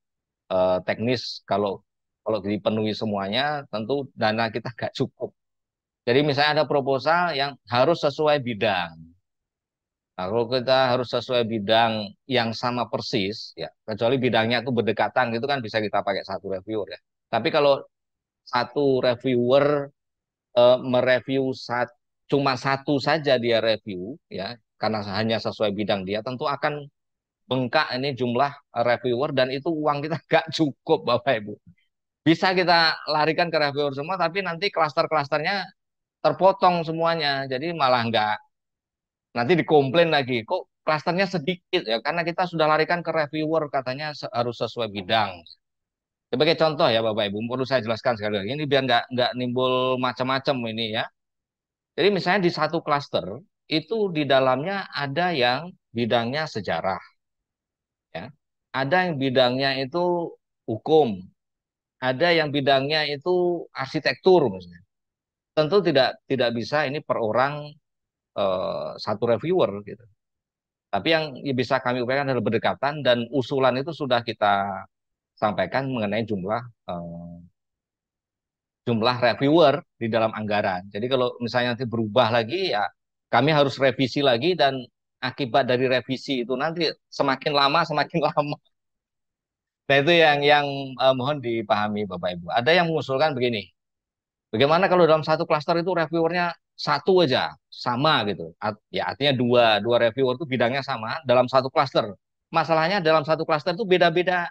[SPEAKER 1] uh, teknis kalau kalau dipenuhi semuanya tentu dana kita nggak cukup. Jadi misalnya ada proposal yang harus sesuai bidang. Nah, kalau kita harus sesuai bidang yang sama persis, ya kecuali bidangnya itu berdekatan itu kan bisa kita pakai satu reviewer ya. Tapi kalau satu reviewer e, mereview satu cuma satu saja dia review ya karena hanya sesuai bidang dia tentu akan bengkak ini jumlah reviewer dan itu uang kita [laughs] gak cukup Bapak Ibu. Bisa kita larikan ke reviewer semua tapi nanti klaster-klasternya terpotong semuanya. Jadi malah nggak nanti dikomplain lagi kok klasternya sedikit ya karena kita sudah larikan ke reviewer katanya harus sesuai bidang. Sebagai contoh ya Bapak Ibu perlu saya jelaskan sekali lagi ini biar nggak nggak nimbul macam-macam ini ya. Jadi misalnya di satu klaster itu di dalamnya ada yang bidangnya sejarah, ya. ada yang bidangnya itu hukum, ada yang bidangnya itu arsitektur misalnya. Tentu tidak tidak bisa ini per orang eh, satu reviewer gitu. Tapi yang bisa kami upayakan adalah berdekatan dan usulan itu sudah kita sampaikan mengenai jumlah eh, jumlah reviewer di dalam anggaran. Jadi kalau misalnya nanti berubah lagi ya kami harus revisi lagi dan akibat dari revisi itu nanti semakin lama semakin [laughs] lama. Nah itu yang yang eh, mohon dipahami Bapak Ibu. Ada yang mengusulkan begini, bagaimana kalau dalam satu klaster itu reviewernya satu aja sama gitu, At, ya artinya dua dua reviewer itu bidangnya sama dalam satu klaster. Masalahnya dalam satu klaster itu beda-beda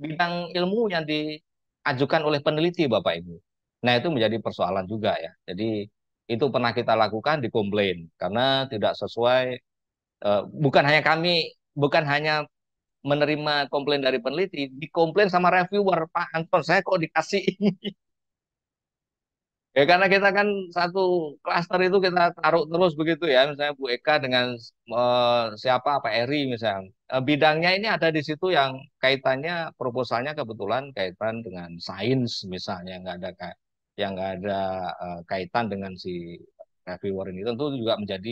[SPEAKER 1] bidang ilmu yang diajukan oleh peneliti Bapak Ibu. Nah itu menjadi persoalan juga ya. Jadi itu pernah kita lakukan di komplain karena tidak sesuai. Eh, bukan hanya kami, bukan hanya menerima komplain dari peneliti, dikomplain sama reviewer Pak Anton saya kok dikasih [laughs] ini. Ya karena kita kan satu klaster itu kita taruh terus begitu ya, misalnya Bu Eka dengan uh, siapa Pak Eri misalnya. Uh, bidangnya ini ada di situ yang kaitannya proposalnya kebetulan kaitan dengan sains misalnya nggak ada yang nggak ada uh, kaitan dengan si Harvey Warren itu tentu juga menjadi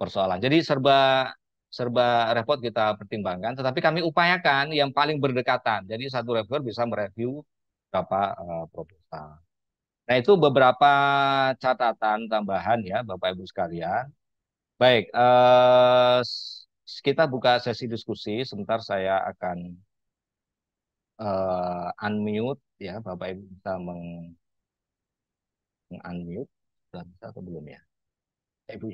[SPEAKER 1] persoalan. Jadi serba serba repot kita pertimbangkan, tetapi kami upayakan yang paling berdekatan. Jadi satu reviewer bisa mereview berapa uh, eh, proposal. Nah itu beberapa catatan tambahan ya Bapak Ibu sekalian. Baik, uh, kita buka sesi diskusi. Sebentar saya akan uh, unmute ya Bapak Ibu bisa meng yang unmute sudah bisa atau belum ya? Eh, Bu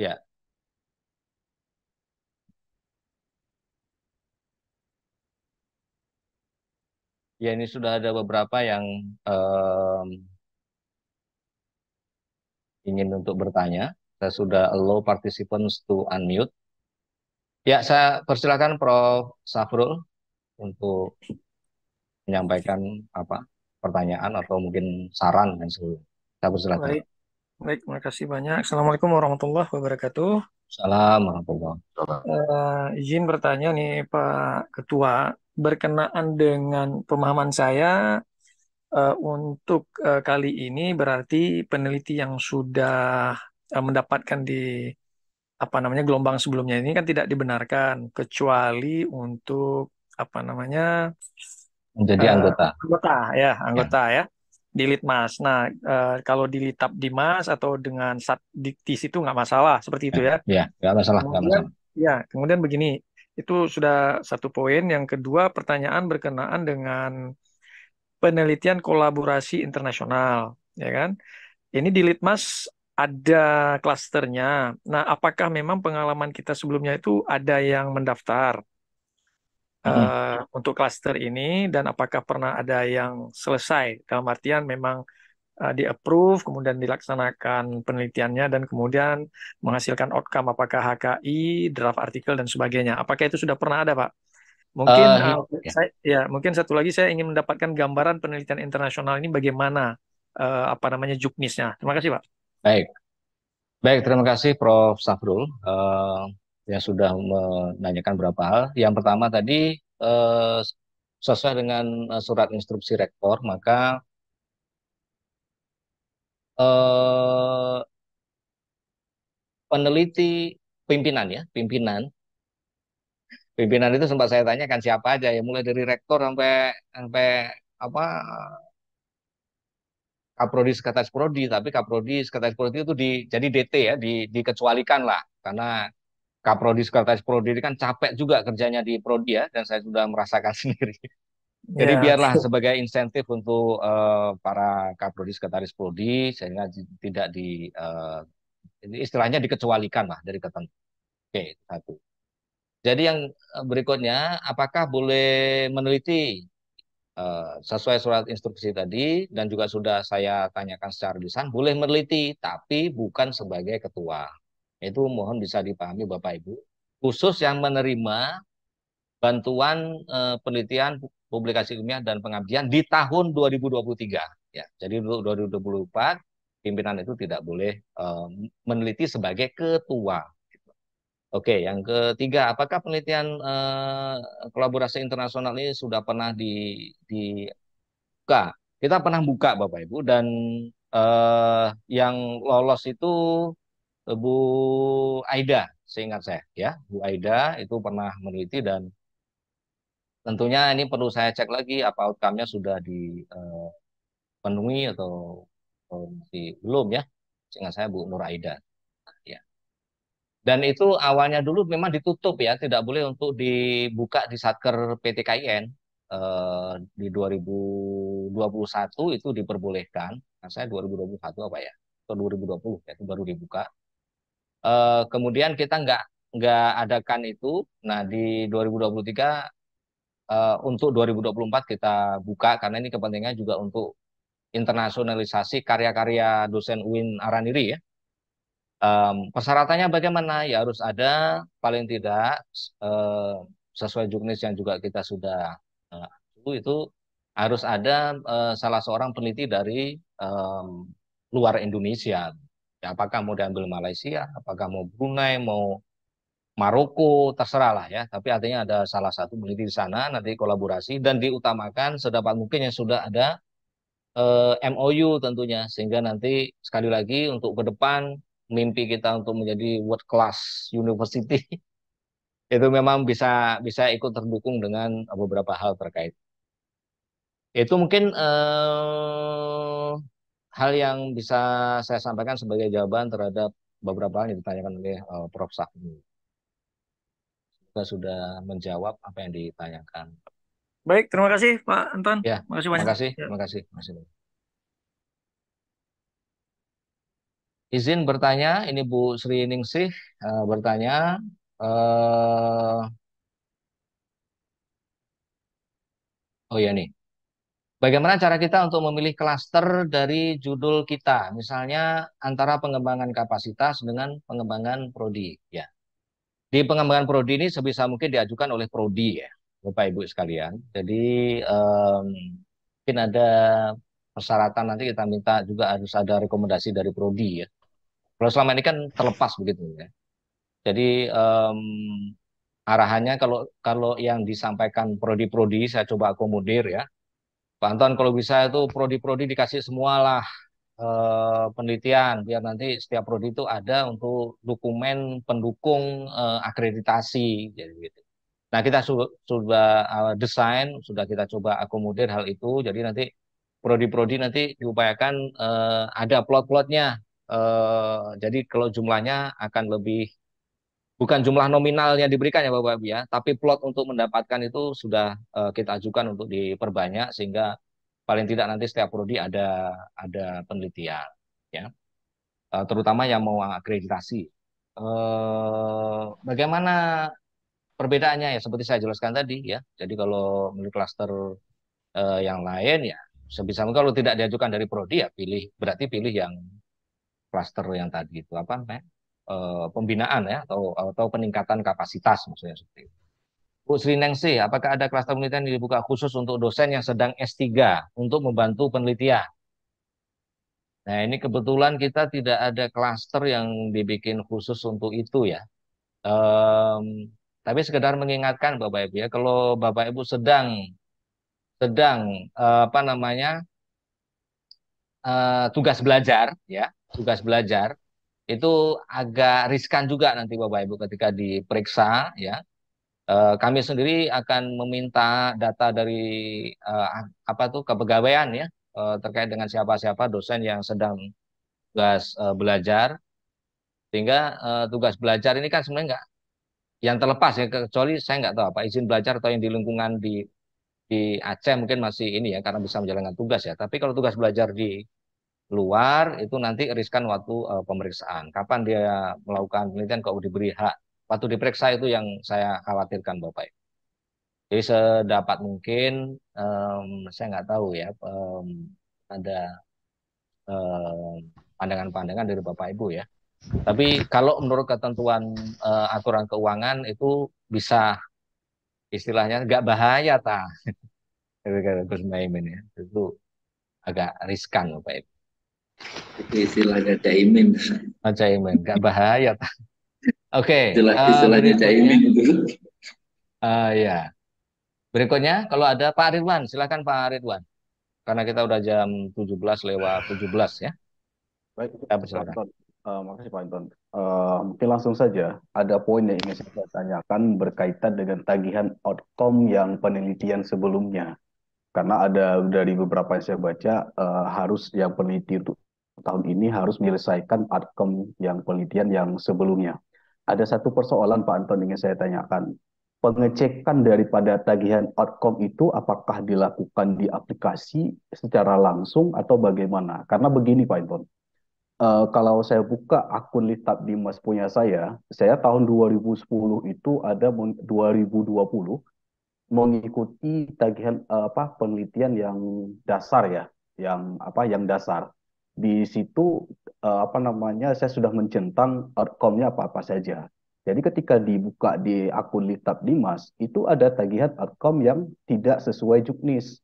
[SPEAKER 1] Ya, Ya ini sudah ada beberapa yang um, ingin untuk bertanya. Saya sudah allow participants to unmute. Ya, saya persilakan Prof. Safrul untuk menyampaikan apa pertanyaan atau mungkin saran dan sebagainya.
[SPEAKER 2] Saya Baik. Baik, terima kasih banyak. Assalamualaikum warahmatullahi wabarakatuh. Salam warahmatullahi uh, Izin bertanya nih Pak Ketua, berkenaan dengan pemahaman saya uh, untuk uh, kali ini berarti peneliti yang sudah uh, mendapatkan di apa namanya gelombang sebelumnya ini kan tidak dibenarkan kecuali untuk apa namanya menjadi uh, anggota anggota ya anggota ya, ya di Litmas. Nah, uh, kalau di Litap Dimas atau dengan Satdiktis itu nggak masalah seperti itu ya. Iya, nggak masalah, nggak masalah. Ya, kemudian begini, itu sudah satu poin. Yang kedua, pertanyaan berkenaan dengan penelitian kolaborasi internasional, ya kan? Ini di Litmas ada klasternya. Nah, apakah memang pengalaman kita sebelumnya itu ada yang mendaftar? uh, untuk klaster ini dan apakah pernah ada yang selesai dalam artian memang uh, eh, di approve kemudian dilaksanakan penelitiannya dan kemudian menghasilkan outcome apakah HKI draft artikel dan sebagainya apakah itu sudah pernah ada pak mungkin uh, uh, saya ya mungkin satu lagi saya ingin mendapatkan gambaran penelitian internasional ini bagaimana uh, apa namanya juknisnya terima kasih pak
[SPEAKER 1] baik baik terima kasih Prof Safrul uh, yang sudah menanyakan beberapa hal. Yang pertama tadi eh, sesuai dengan eh, surat instruksi rektor, maka eh, peneliti pimpinan ya, pimpinan pimpinan itu sempat saya tanyakan siapa aja ya mulai dari rektor sampai sampai apa kaprodi sekretaris prodi tapi kaprodi sekretaris prodi itu di jadi DT ya di, dikecualikan lah karena Kaprodi Sekretaris Prodi kan capek juga kerjanya di Prodi ya dan saya sudah merasakan [laughs] sendiri. Jadi yeah. biarlah sebagai insentif untuk uh, para Kaprodi Sekretaris Prodi sehingga tidak di uh, istilahnya dikecualikan lah dari ketentuan. Oke, satu. Jadi yang eh, berikutnya, apakah boleh meneliti uh, sesuai surat instruksi tadi dan juga sudah saya tanyakan secara lisan, boleh meneliti tapi bukan sebagai ketua. Itu mohon bisa dipahami Bapak Ibu. Khusus yang menerima bantuan eh, penelitian publikasi ilmiah dan pengabdian di tahun 2023 ya. Jadi untuk 2024 pimpinan itu tidak boleh eh, meneliti sebagai ketua. Oke, yang ketiga, apakah penelitian eh, kolaborasi internasional ini sudah pernah di, dibuka? Kita pernah buka Bapak Ibu dan eh, yang lolos itu Bu Aida, seingat saya ya, Bu Aida itu pernah meneliti dan tentunya ini perlu saya cek lagi apa outcome-nya sudah dipenuhi eh, atau, masih belum ya. Seingat saya Bu Nur Aida. Ya. Dan itu awalnya dulu memang ditutup ya, tidak boleh untuk dibuka di Satker PTKIN eh, di 2021 itu diperbolehkan. Nah, saya 2021 apa ya? Atau 2020 ya, itu baru dibuka. Uh, kemudian kita nggak nggak adakan itu. Nah di 2023 uh, eh, untuk 2024 kita buka karena ini kepentingan juga untuk internasionalisasi karya-karya dosen UIN Araniri ya. Um, persyaratannya bagaimana? Ya harus ada paling tidak uh, sesuai juknis yang juga kita sudah uh, itu harus ada uh, salah seorang peneliti dari um, luar Indonesia Ya, apakah mau diambil Malaysia, apakah mau Brunei, mau Maroko, terserah lah ya. Tapi artinya ada salah satu peneliti di sana, nanti kolaborasi dan diutamakan sedapat mungkin yang sudah ada eh, MOU tentunya. Sehingga nanti sekali lagi untuk ke depan mimpi kita untuk menjadi world class university [laughs] itu memang bisa bisa ikut terdukung dengan beberapa hal terkait. Itu mungkin eh, hal yang bisa saya sampaikan sebagai jawaban terhadap beberapa hal yang ditanyakan oleh uh, Prof. Sahmi. Kita sudah menjawab apa yang ditanyakan. Baik, terima kasih Pak Anton. Ya, terima kasih banyak. terima kasih. Terima ya. kasih. Izin bertanya, ini Bu Sri Ningsih uh, bertanya, uh, oh ya nih, Bagaimana cara kita untuk memilih klaster dari judul kita, misalnya antara pengembangan kapasitas dengan pengembangan prodi, ya. Di pengembangan prodi ini sebisa mungkin diajukan oleh prodi ya, Bapak Ibu sekalian. Jadi um, mungkin ada persyaratan nanti kita minta juga harus ada rekomendasi dari prodi ya. Kalau selama ini kan terlepas begitu ya. Jadi um, arahannya kalau kalau yang disampaikan prodi-prodi saya coba akomodir ya Pak Anton kalau bisa itu prodi-prodi dikasih semualah eh, penelitian biar nanti setiap prodi itu ada untuk dokumen pendukung eh, akreditasi jadi gitu. Nah kita sudah uh, desain sudah kita coba akomodir hal itu jadi nanti prodi-prodi nanti diupayakan eh, ada plot-plotnya eh, jadi kalau jumlahnya akan lebih bukan jumlah nominal yang diberikan ya Bapak Ibu ya, tapi plot untuk mendapatkan itu sudah uh, kita ajukan untuk diperbanyak sehingga paling tidak nanti setiap prodi ada ada penelitian ya. Uh, terutama yang mau akreditasi. Uh, bagaimana perbedaannya ya seperti saya jelaskan tadi ya. Jadi kalau milik klaster uh, yang lain ya sebisa mungkin kalau tidak diajukan dari prodi ya pilih berarti pilih yang klaster yang tadi itu apa namanya? Eh, pembinaan ya atau atau peningkatan kapasitas maksudnya seperti itu. Bu Sri Nengsi, apakah ada kluster penelitian yang dibuka khusus untuk dosen yang sedang S3 untuk membantu penelitian? Nah, ini kebetulan kita tidak ada klaster yang dibikin khusus untuk itu ya. Um, tapi sekedar mengingatkan Bapak Ibu ya, kalau Bapak Ibu sedang sedang uh, apa namanya uh, tugas belajar ya, tugas belajar itu agak riskan juga nanti Bapak Ibu ketika diperiksa ya. Eh, kami sendiri akan meminta data dari eh, apa tuh kepegawaian ya eh, terkait dengan siapa-siapa dosen yang sedang tugas belajar. Sehingga tugas belajar ini kan sebenarnya enggak yang terlepas ya kecuali saya nggak tahu apa izin belajar atau yang di lingkungan di di Aceh mungkin masih ini ya karena bisa menjalankan tugas ya. Tapi kalau tugas belajar di luar itu nanti riskan waktu uh, pemeriksaan. Kapan dia melakukan penelitian kok diberi hak waktu diperiksa itu yang saya khawatirkan Bapak Ibu. Jadi sedapat mungkin um, saya nggak tahu ya um, ada eh, pandangan-pandangan um, dari Bapak Ibu ya. Tapi kalau menurut ketentuan uh, aturan keuangan itu bisa istilahnya nggak bahaya ta. [laughs] Gus ya. Itu agak riskan Bapak Ibu. Itu istilahnya caimin. Oh, caimin, nggak bahaya. Oke. Okay. Istilah, eh, istilahnya caimin itu. Uh, ya. Berikutnya, kalau ada Pak Ridwan, silakan Pak Ridwan. Karena kita udah jam 17 lewat 17 ya.
[SPEAKER 4] Baik, kita persilakan. Uh, makasih Pak Anton. Uh, mungkin langsung saja ada poin yang ingin saya tanyakan berkaitan dengan tagihan outcome yang penelitian sebelumnya. Karena ada dari beberapa yang saya baca uh, harus yang peneliti itu tahun ini harus menyelesaikan outcome yang penelitian yang sebelumnya. Ada satu persoalan Pak Anton ingin saya tanyakan. Pengecekan daripada tagihan outcome itu apakah dilakukan di aplikasi secara langsung atau bagaimana? Karena begini Pak Anton, uh, kalau saya buka akun Litab mas punya saya, saya tahun 2010 itu ada 2020 mengikuti tagihan uh, apa penelitian yang dasar ya, yang apa yang dasar di situ uh, apa namanya saya sudah mencentang outcome-nya apa-apa saja. Jadi ketika dibuka di akun Litab Dimas, itu ada tagihan outcome yang tidak sesuai juknis.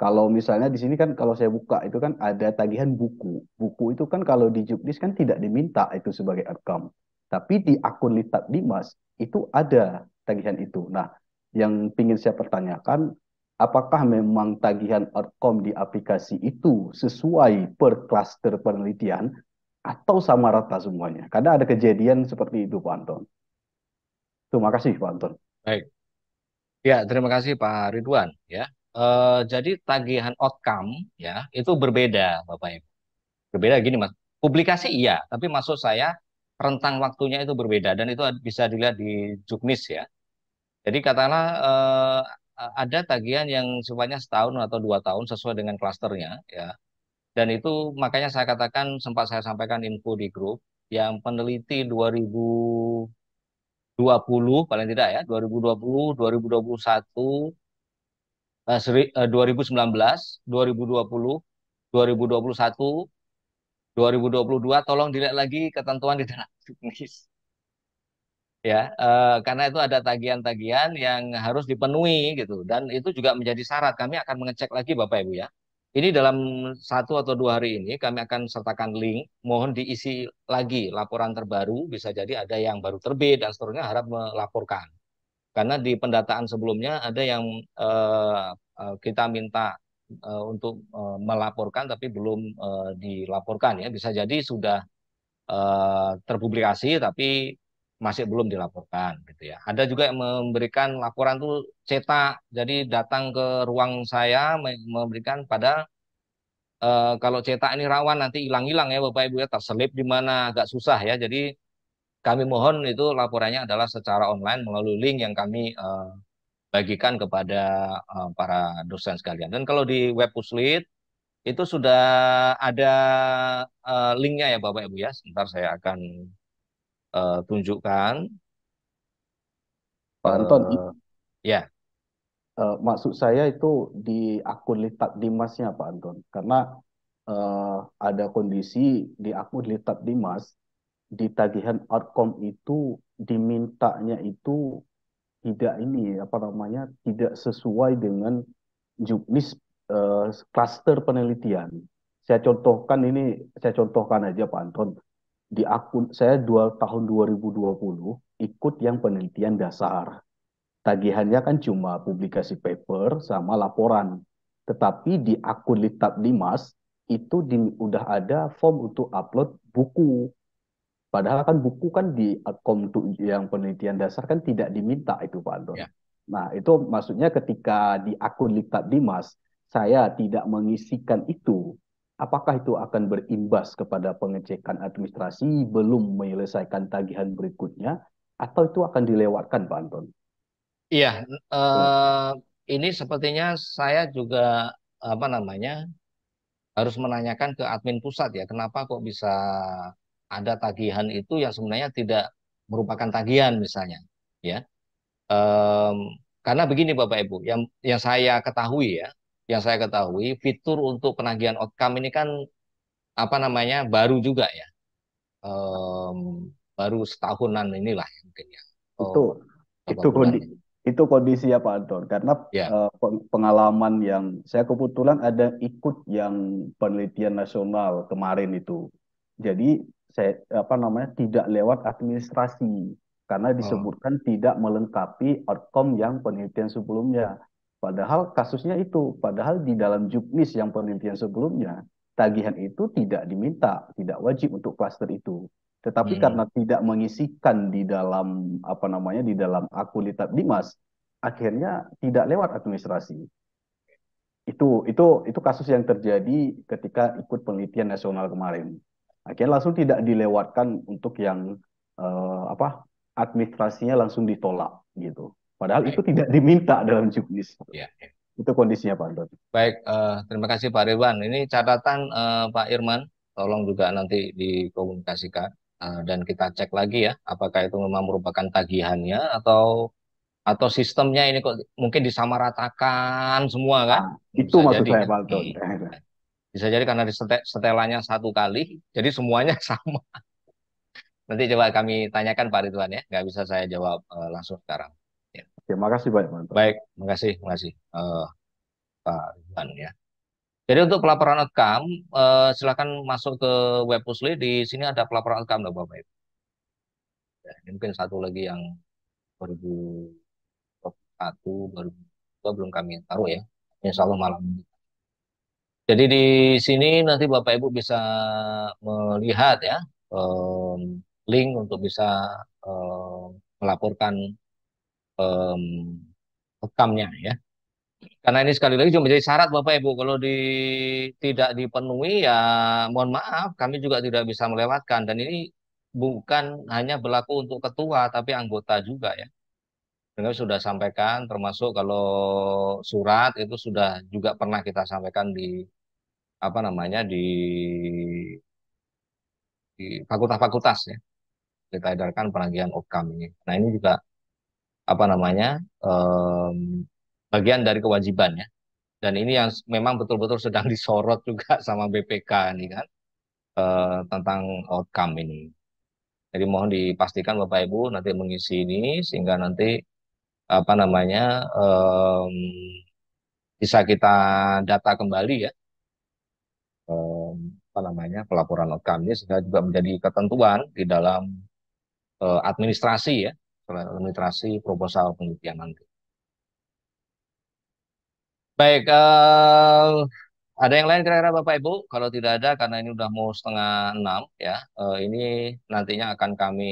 [SPEAKER 4] Kalau misalnya di sini kan kalau saya buka itu kan ada tagihan buku. Buku itu kan kalau di juknis kan tidak diminta itu sebagai outcome. Tapi di akun Litab Dimas itu ada tagihan itu. Nah, yang ingin saya pertanyakan apakah memang tagihan outcome di aplikasi itu sesuai per klaster penelitian atau sama rata semuanya? Karena ada kejadian seperti itu, Pak Anton. Terima kasih, Pak Anton.
[SPEAKER 1] Baik. Ya, terima kasih Pak Ridwan. Ya, e, jadi tagihan outcome ya itu berbeda, Bapak Ibu. Berbeda gini, Mas. Publikasi iya, tapi maksud saya rentang waktunya itu berbeda dan itu bisa dilihat di juknis ya. Jadi katakanlah eh, Eh, ada tagihan yang sifatnya setahun atau dua tahun sesuai dengan klasternya ya dan itu makanya saya katakan sempat saya sampaikan info di grup yang peneliti 2020 paling tidak ya 2020 2021 2019 2020 2021 2022 tolong dilihat lagi ketentuan di dalam teknis [laughs] ya eh, karena itu ada tagihan-tagihan yang harus dipenuhi gitu dan itu juga menjadi syarat kami akan mengecek lagi Bapak Ibu ya ini dalam satu atau dua hari ini kami akan sertakan link mohon diisi lagi laporan terbaru bisa jadi ada yang baru terbit dan seterusnya harap melaporkan karena di pendataan sebelumnya ada yang eh, eh, kita minta untuk melaporkan tapi belum dilaporkan ya bisa jadi sudah uh, terpublikasi tapi masih belum dilaporkan gitu ya. Ada juga yang memberikan laporan tuh cetak, jadi datang ke ruang saya memberikan pada e, kalau cetak ini rawan nanti hilang-hilang ya Bapak Ibu ya terselip di mana agak susah ya. Jadi kami mohon itu laporannya adalah secara online melalui link yang kami e, bagikan kepada e, para dosen sekalian. Dan kalau di web Puslit itu sudah ada e, linknya ya Bapak Ibu ya. Sebentar saya akan uh, tunjukkan.
[SPEAKER 4] Pak Anton, uh, ya. Uh, maksud saya itu di akun Litab Dimasnya Pak Anton, karena uh, ada kondisi di akun Litab Dimas di tagihan outcome itu dimintanya itu tidak ini apa namanya tidak sesuai dengan juknis uh, penelitian. Saya contohkan ini, saya contohkan aja Pak Anton di akun saya dua tahun 2020 ikut yang penelitian dasar. Tagihannya kan cuma publikasi paper sama laporan. Tetapi di akun litab Dimas itu di, udah ada form untuk upload buku. Padahal kan buku kan di untuk yang penelitian dasar kan tidak diminta itu Pak Anton. Yeah. Nah itu maksudnya ketika di akun litab Dimas saya tidak mengisikan itu Apakah itu akan berimbas kepada pengecekan administrasi belum menyelesaikan tagihan berikutnya, atau itu akan dilewatkan, Pak Anton?
[SPEAKER 1] Iya, iya. Eh, ini sepertinya saya juga apa namanya harus menanyakan ke admin pusat ya, kenapa kok bisa ada tagihan itu yang sebenarnya tidak merupakan tagihan misalnya, ya. Um, karena begini Bapak Ibu, yang yang saya ketahui ya, yang saya ketahui fitur untuk penagihan outcome ini kan apa namanya baru juga ya um, baru setahunan inilah ya mungkin ya
[SPEAKER 4] oh, itu itu kondisi itu kondisi ya Pak Anton karena ya. uh, pengalaman yang saya kebetulan ada ikut yang penelitian nasional kemarin itu jadi saya apa namanya tidak lewat administrasi karena oh. disebutkan oh. tidak melengkapi outcome yang penelitian sebelumnya Padahal kasusnya itu, padahal di dalam juknis yang penelitian sebelumnya, tagihan itu tidak diminta, tidak wajib untuk klaster itu. Tetapi hmm. karena tidak mengisikan di dalam apa namanya di dalam akun Litab Dimas, akhirnya tidak lewat administrasi. Itu itu itu kasus yang terjadi ketika ikut penelitian nasional kemarin. Akhirnya langsung tidak dilewatkan untuk yang eh, apa administrasinya langsung ditolak gitu. Padahal Baik. itu tidak diminta dalam juknis. Ya. ya. Itu kondisinya Pak Anton.
[SPEAKER 1] Baik, uh, terima kasih Pak Ridwan. Ini catatan uh, Pak Irman, tolong juga nanti dikomunikasikan uh, dan kita cek lagi ya, apakah itu memang merupakan tagihannya atau atau sistemnya ini kok mungkin disamaratakan semua kan? Nah, itu Bisa maksud saya kan? Pak Anton. Iya. Eh, ya. bisa jadi karena setelannya satu kali, jadi semuanya [laughs] sama. Nanti coba kami tanyakan Pak Ridwan ya, nggak bisa saya jawab uh, langsung sekarang
[SPEAKER 4] terima kasih banyak Pak. Baik,
[SPEAKER 1] makasih, makasih uh, Pak Ridwan ya. Jadi untuk pelaporan outcome, uh, silakan masuk ke web Pusli. Di sini ada pelaporan outcome, loh, Bapak Ibu. Ya, ini mungkin satu lagi yang 2021, 2022 belum kami taruh ya. Insya Allah malam ini. Jadi di sini nanti Bapak Ibu bisa melihat ya um, link untuk bisa um, melaporkan um, rekamnya ya. Karena ini sekali lagi cuma menjadi syarat Bapak Ibu. Kalau di, tidak dipenuhi ya mohon maaf kami juga tidak bisa melewatkan. Dan ini bukan hanya berlaku untuk ketua tapi anggota juga ya. Dengan sudah sampaikan termasuk kalau surat itu sudah juga pernah kita sampaikan di apa namanya di di fakultas-fakultas ya kita edarkan penagihan okam ini. Nah ini juga apa namanya um, bagian dari kewajiban ya. Dan ini yang memang betul-betul sedang [laughs] disorot juga sama BPK ini kan uh, tentang outcome ini. Jadi mohon dipastikan Bapak Ibu nanti mengisi ini sehingga nanti apa namanya um, bisa kita data kembali ya um, apa namanya pelaporan outcome ini sehingga juga menjadi ketentuan di dalam uh, administrasi ya literasi proposal penelitian nanti. Baik, uh, ada yang lain kira-kira Bapak Ibu? Kalau tidak ada, karena ini udah mau setengah enam ya, uh, ini nantinya akan kami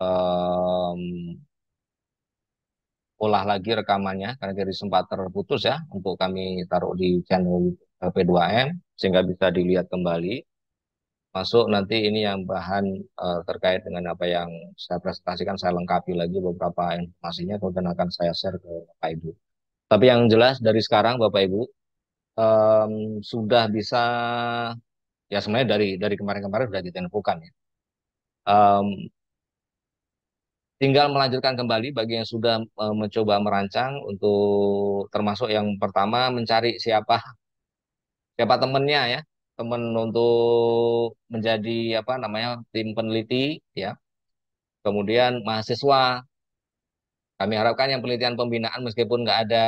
[SPEAKER 1] um, olah lagi rekamannya karena jadi sempat terputus ya untuk kami taruh di channel eh, P2M sehingga bisa dilihat kembali masuk nanti ini yang bahan uh, terkait dengan apa yang saya presentasikan saya lengkapi lagi beberapa informasinya kemudian akan saya share ke Bapak Ibu. Tapi yang jelas dari sekarang Bapak Ibu um, sudah bisa ya sebenarnya dari dari kemarin-kemarin sudah ditentukan ya. Um, tinggal melanjutkan kembali bagi yang sudah uh, mencoba merancang untuk termasuk yang pertama mencari siapa siapa temennya ya teman untuk menjadi apa namanya tim peneliti ya. Kemudian mahasiswa kami harapkan yang penelitian pembinaan meskipun nggak ada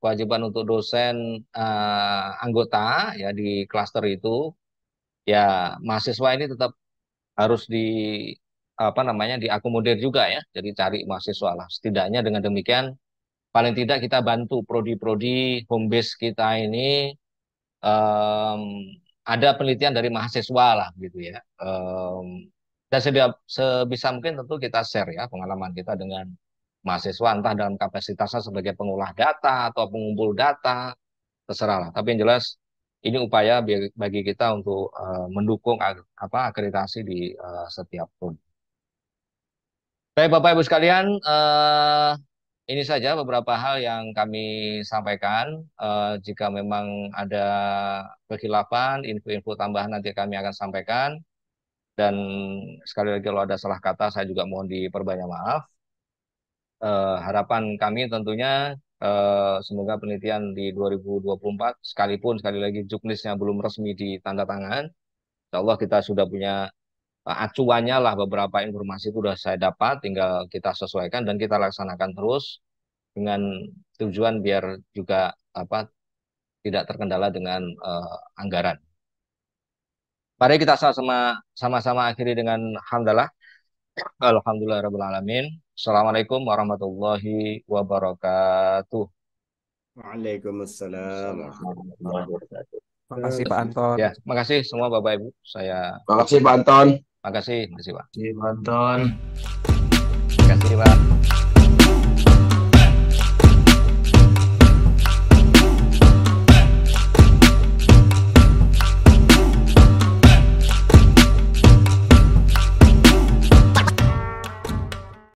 [SPEAKER 1] kewajiban untuk dosen uh, anggota ya di klaster itu ya mahasiswa ini tetap harus di apa namanya diakomodir juga ya. Jadi cari mahasiswa lah. Setidaknya dengan demikian paling tidak kita bantu prodi-prodi home base kita ini um, ada penelitian dari mahasiswa lah gitu ya. Um, dan setiap sebisa mungkin tentu kita share ya pengalaman kita dengan mahasiswa entah dalam kapasitasnya sebagai pengolah data atau pengumpul data terserah lah. Tapi yang jelas ini upaya bagi kita untuk uh, mendukung ag- apa akreditasi di uh, setiap pun. Baik Bapak Ibu sekalian, uh, ini saja beberapa hal yang kami sampaikan. Uh, jika memang ada kehilapan, info-info tambahan nanti kami akan sampaikan. Dan sekali lagi kalau ada salah kata, saya juga mohon diperbanyak maaf. Uh, harapan kami tentunya uh, semoga penelitian di 2024, sekalipun sekali lagi juknisnya belum resmi di tanda tangan, insya Allah kita sudah punya Eh, acuannya lah beberapa informasi itu sudah saya dapat, tinggal kita sesuaikan dan kita laksanakan terus dengan tujuan biar juga apa tidak terkendala dengan uh, anggaran. Mari kita sama-sama sama akhiri dengan hamdalah. Alhamdulillah rabbil alamin. Assalamualaikum warahmatullahi wabarakatuh. Waalaikumsalam warahmatullahi wabarakatuh. Terima kasih Pak Anton. Ya, makasih semua Bapak Ibu. Saya Terima kasih Pak Anton. Makasih, makasih Pak. Terima kasih, Pak.
[SPEAKER 4] Terima kasih, Pak.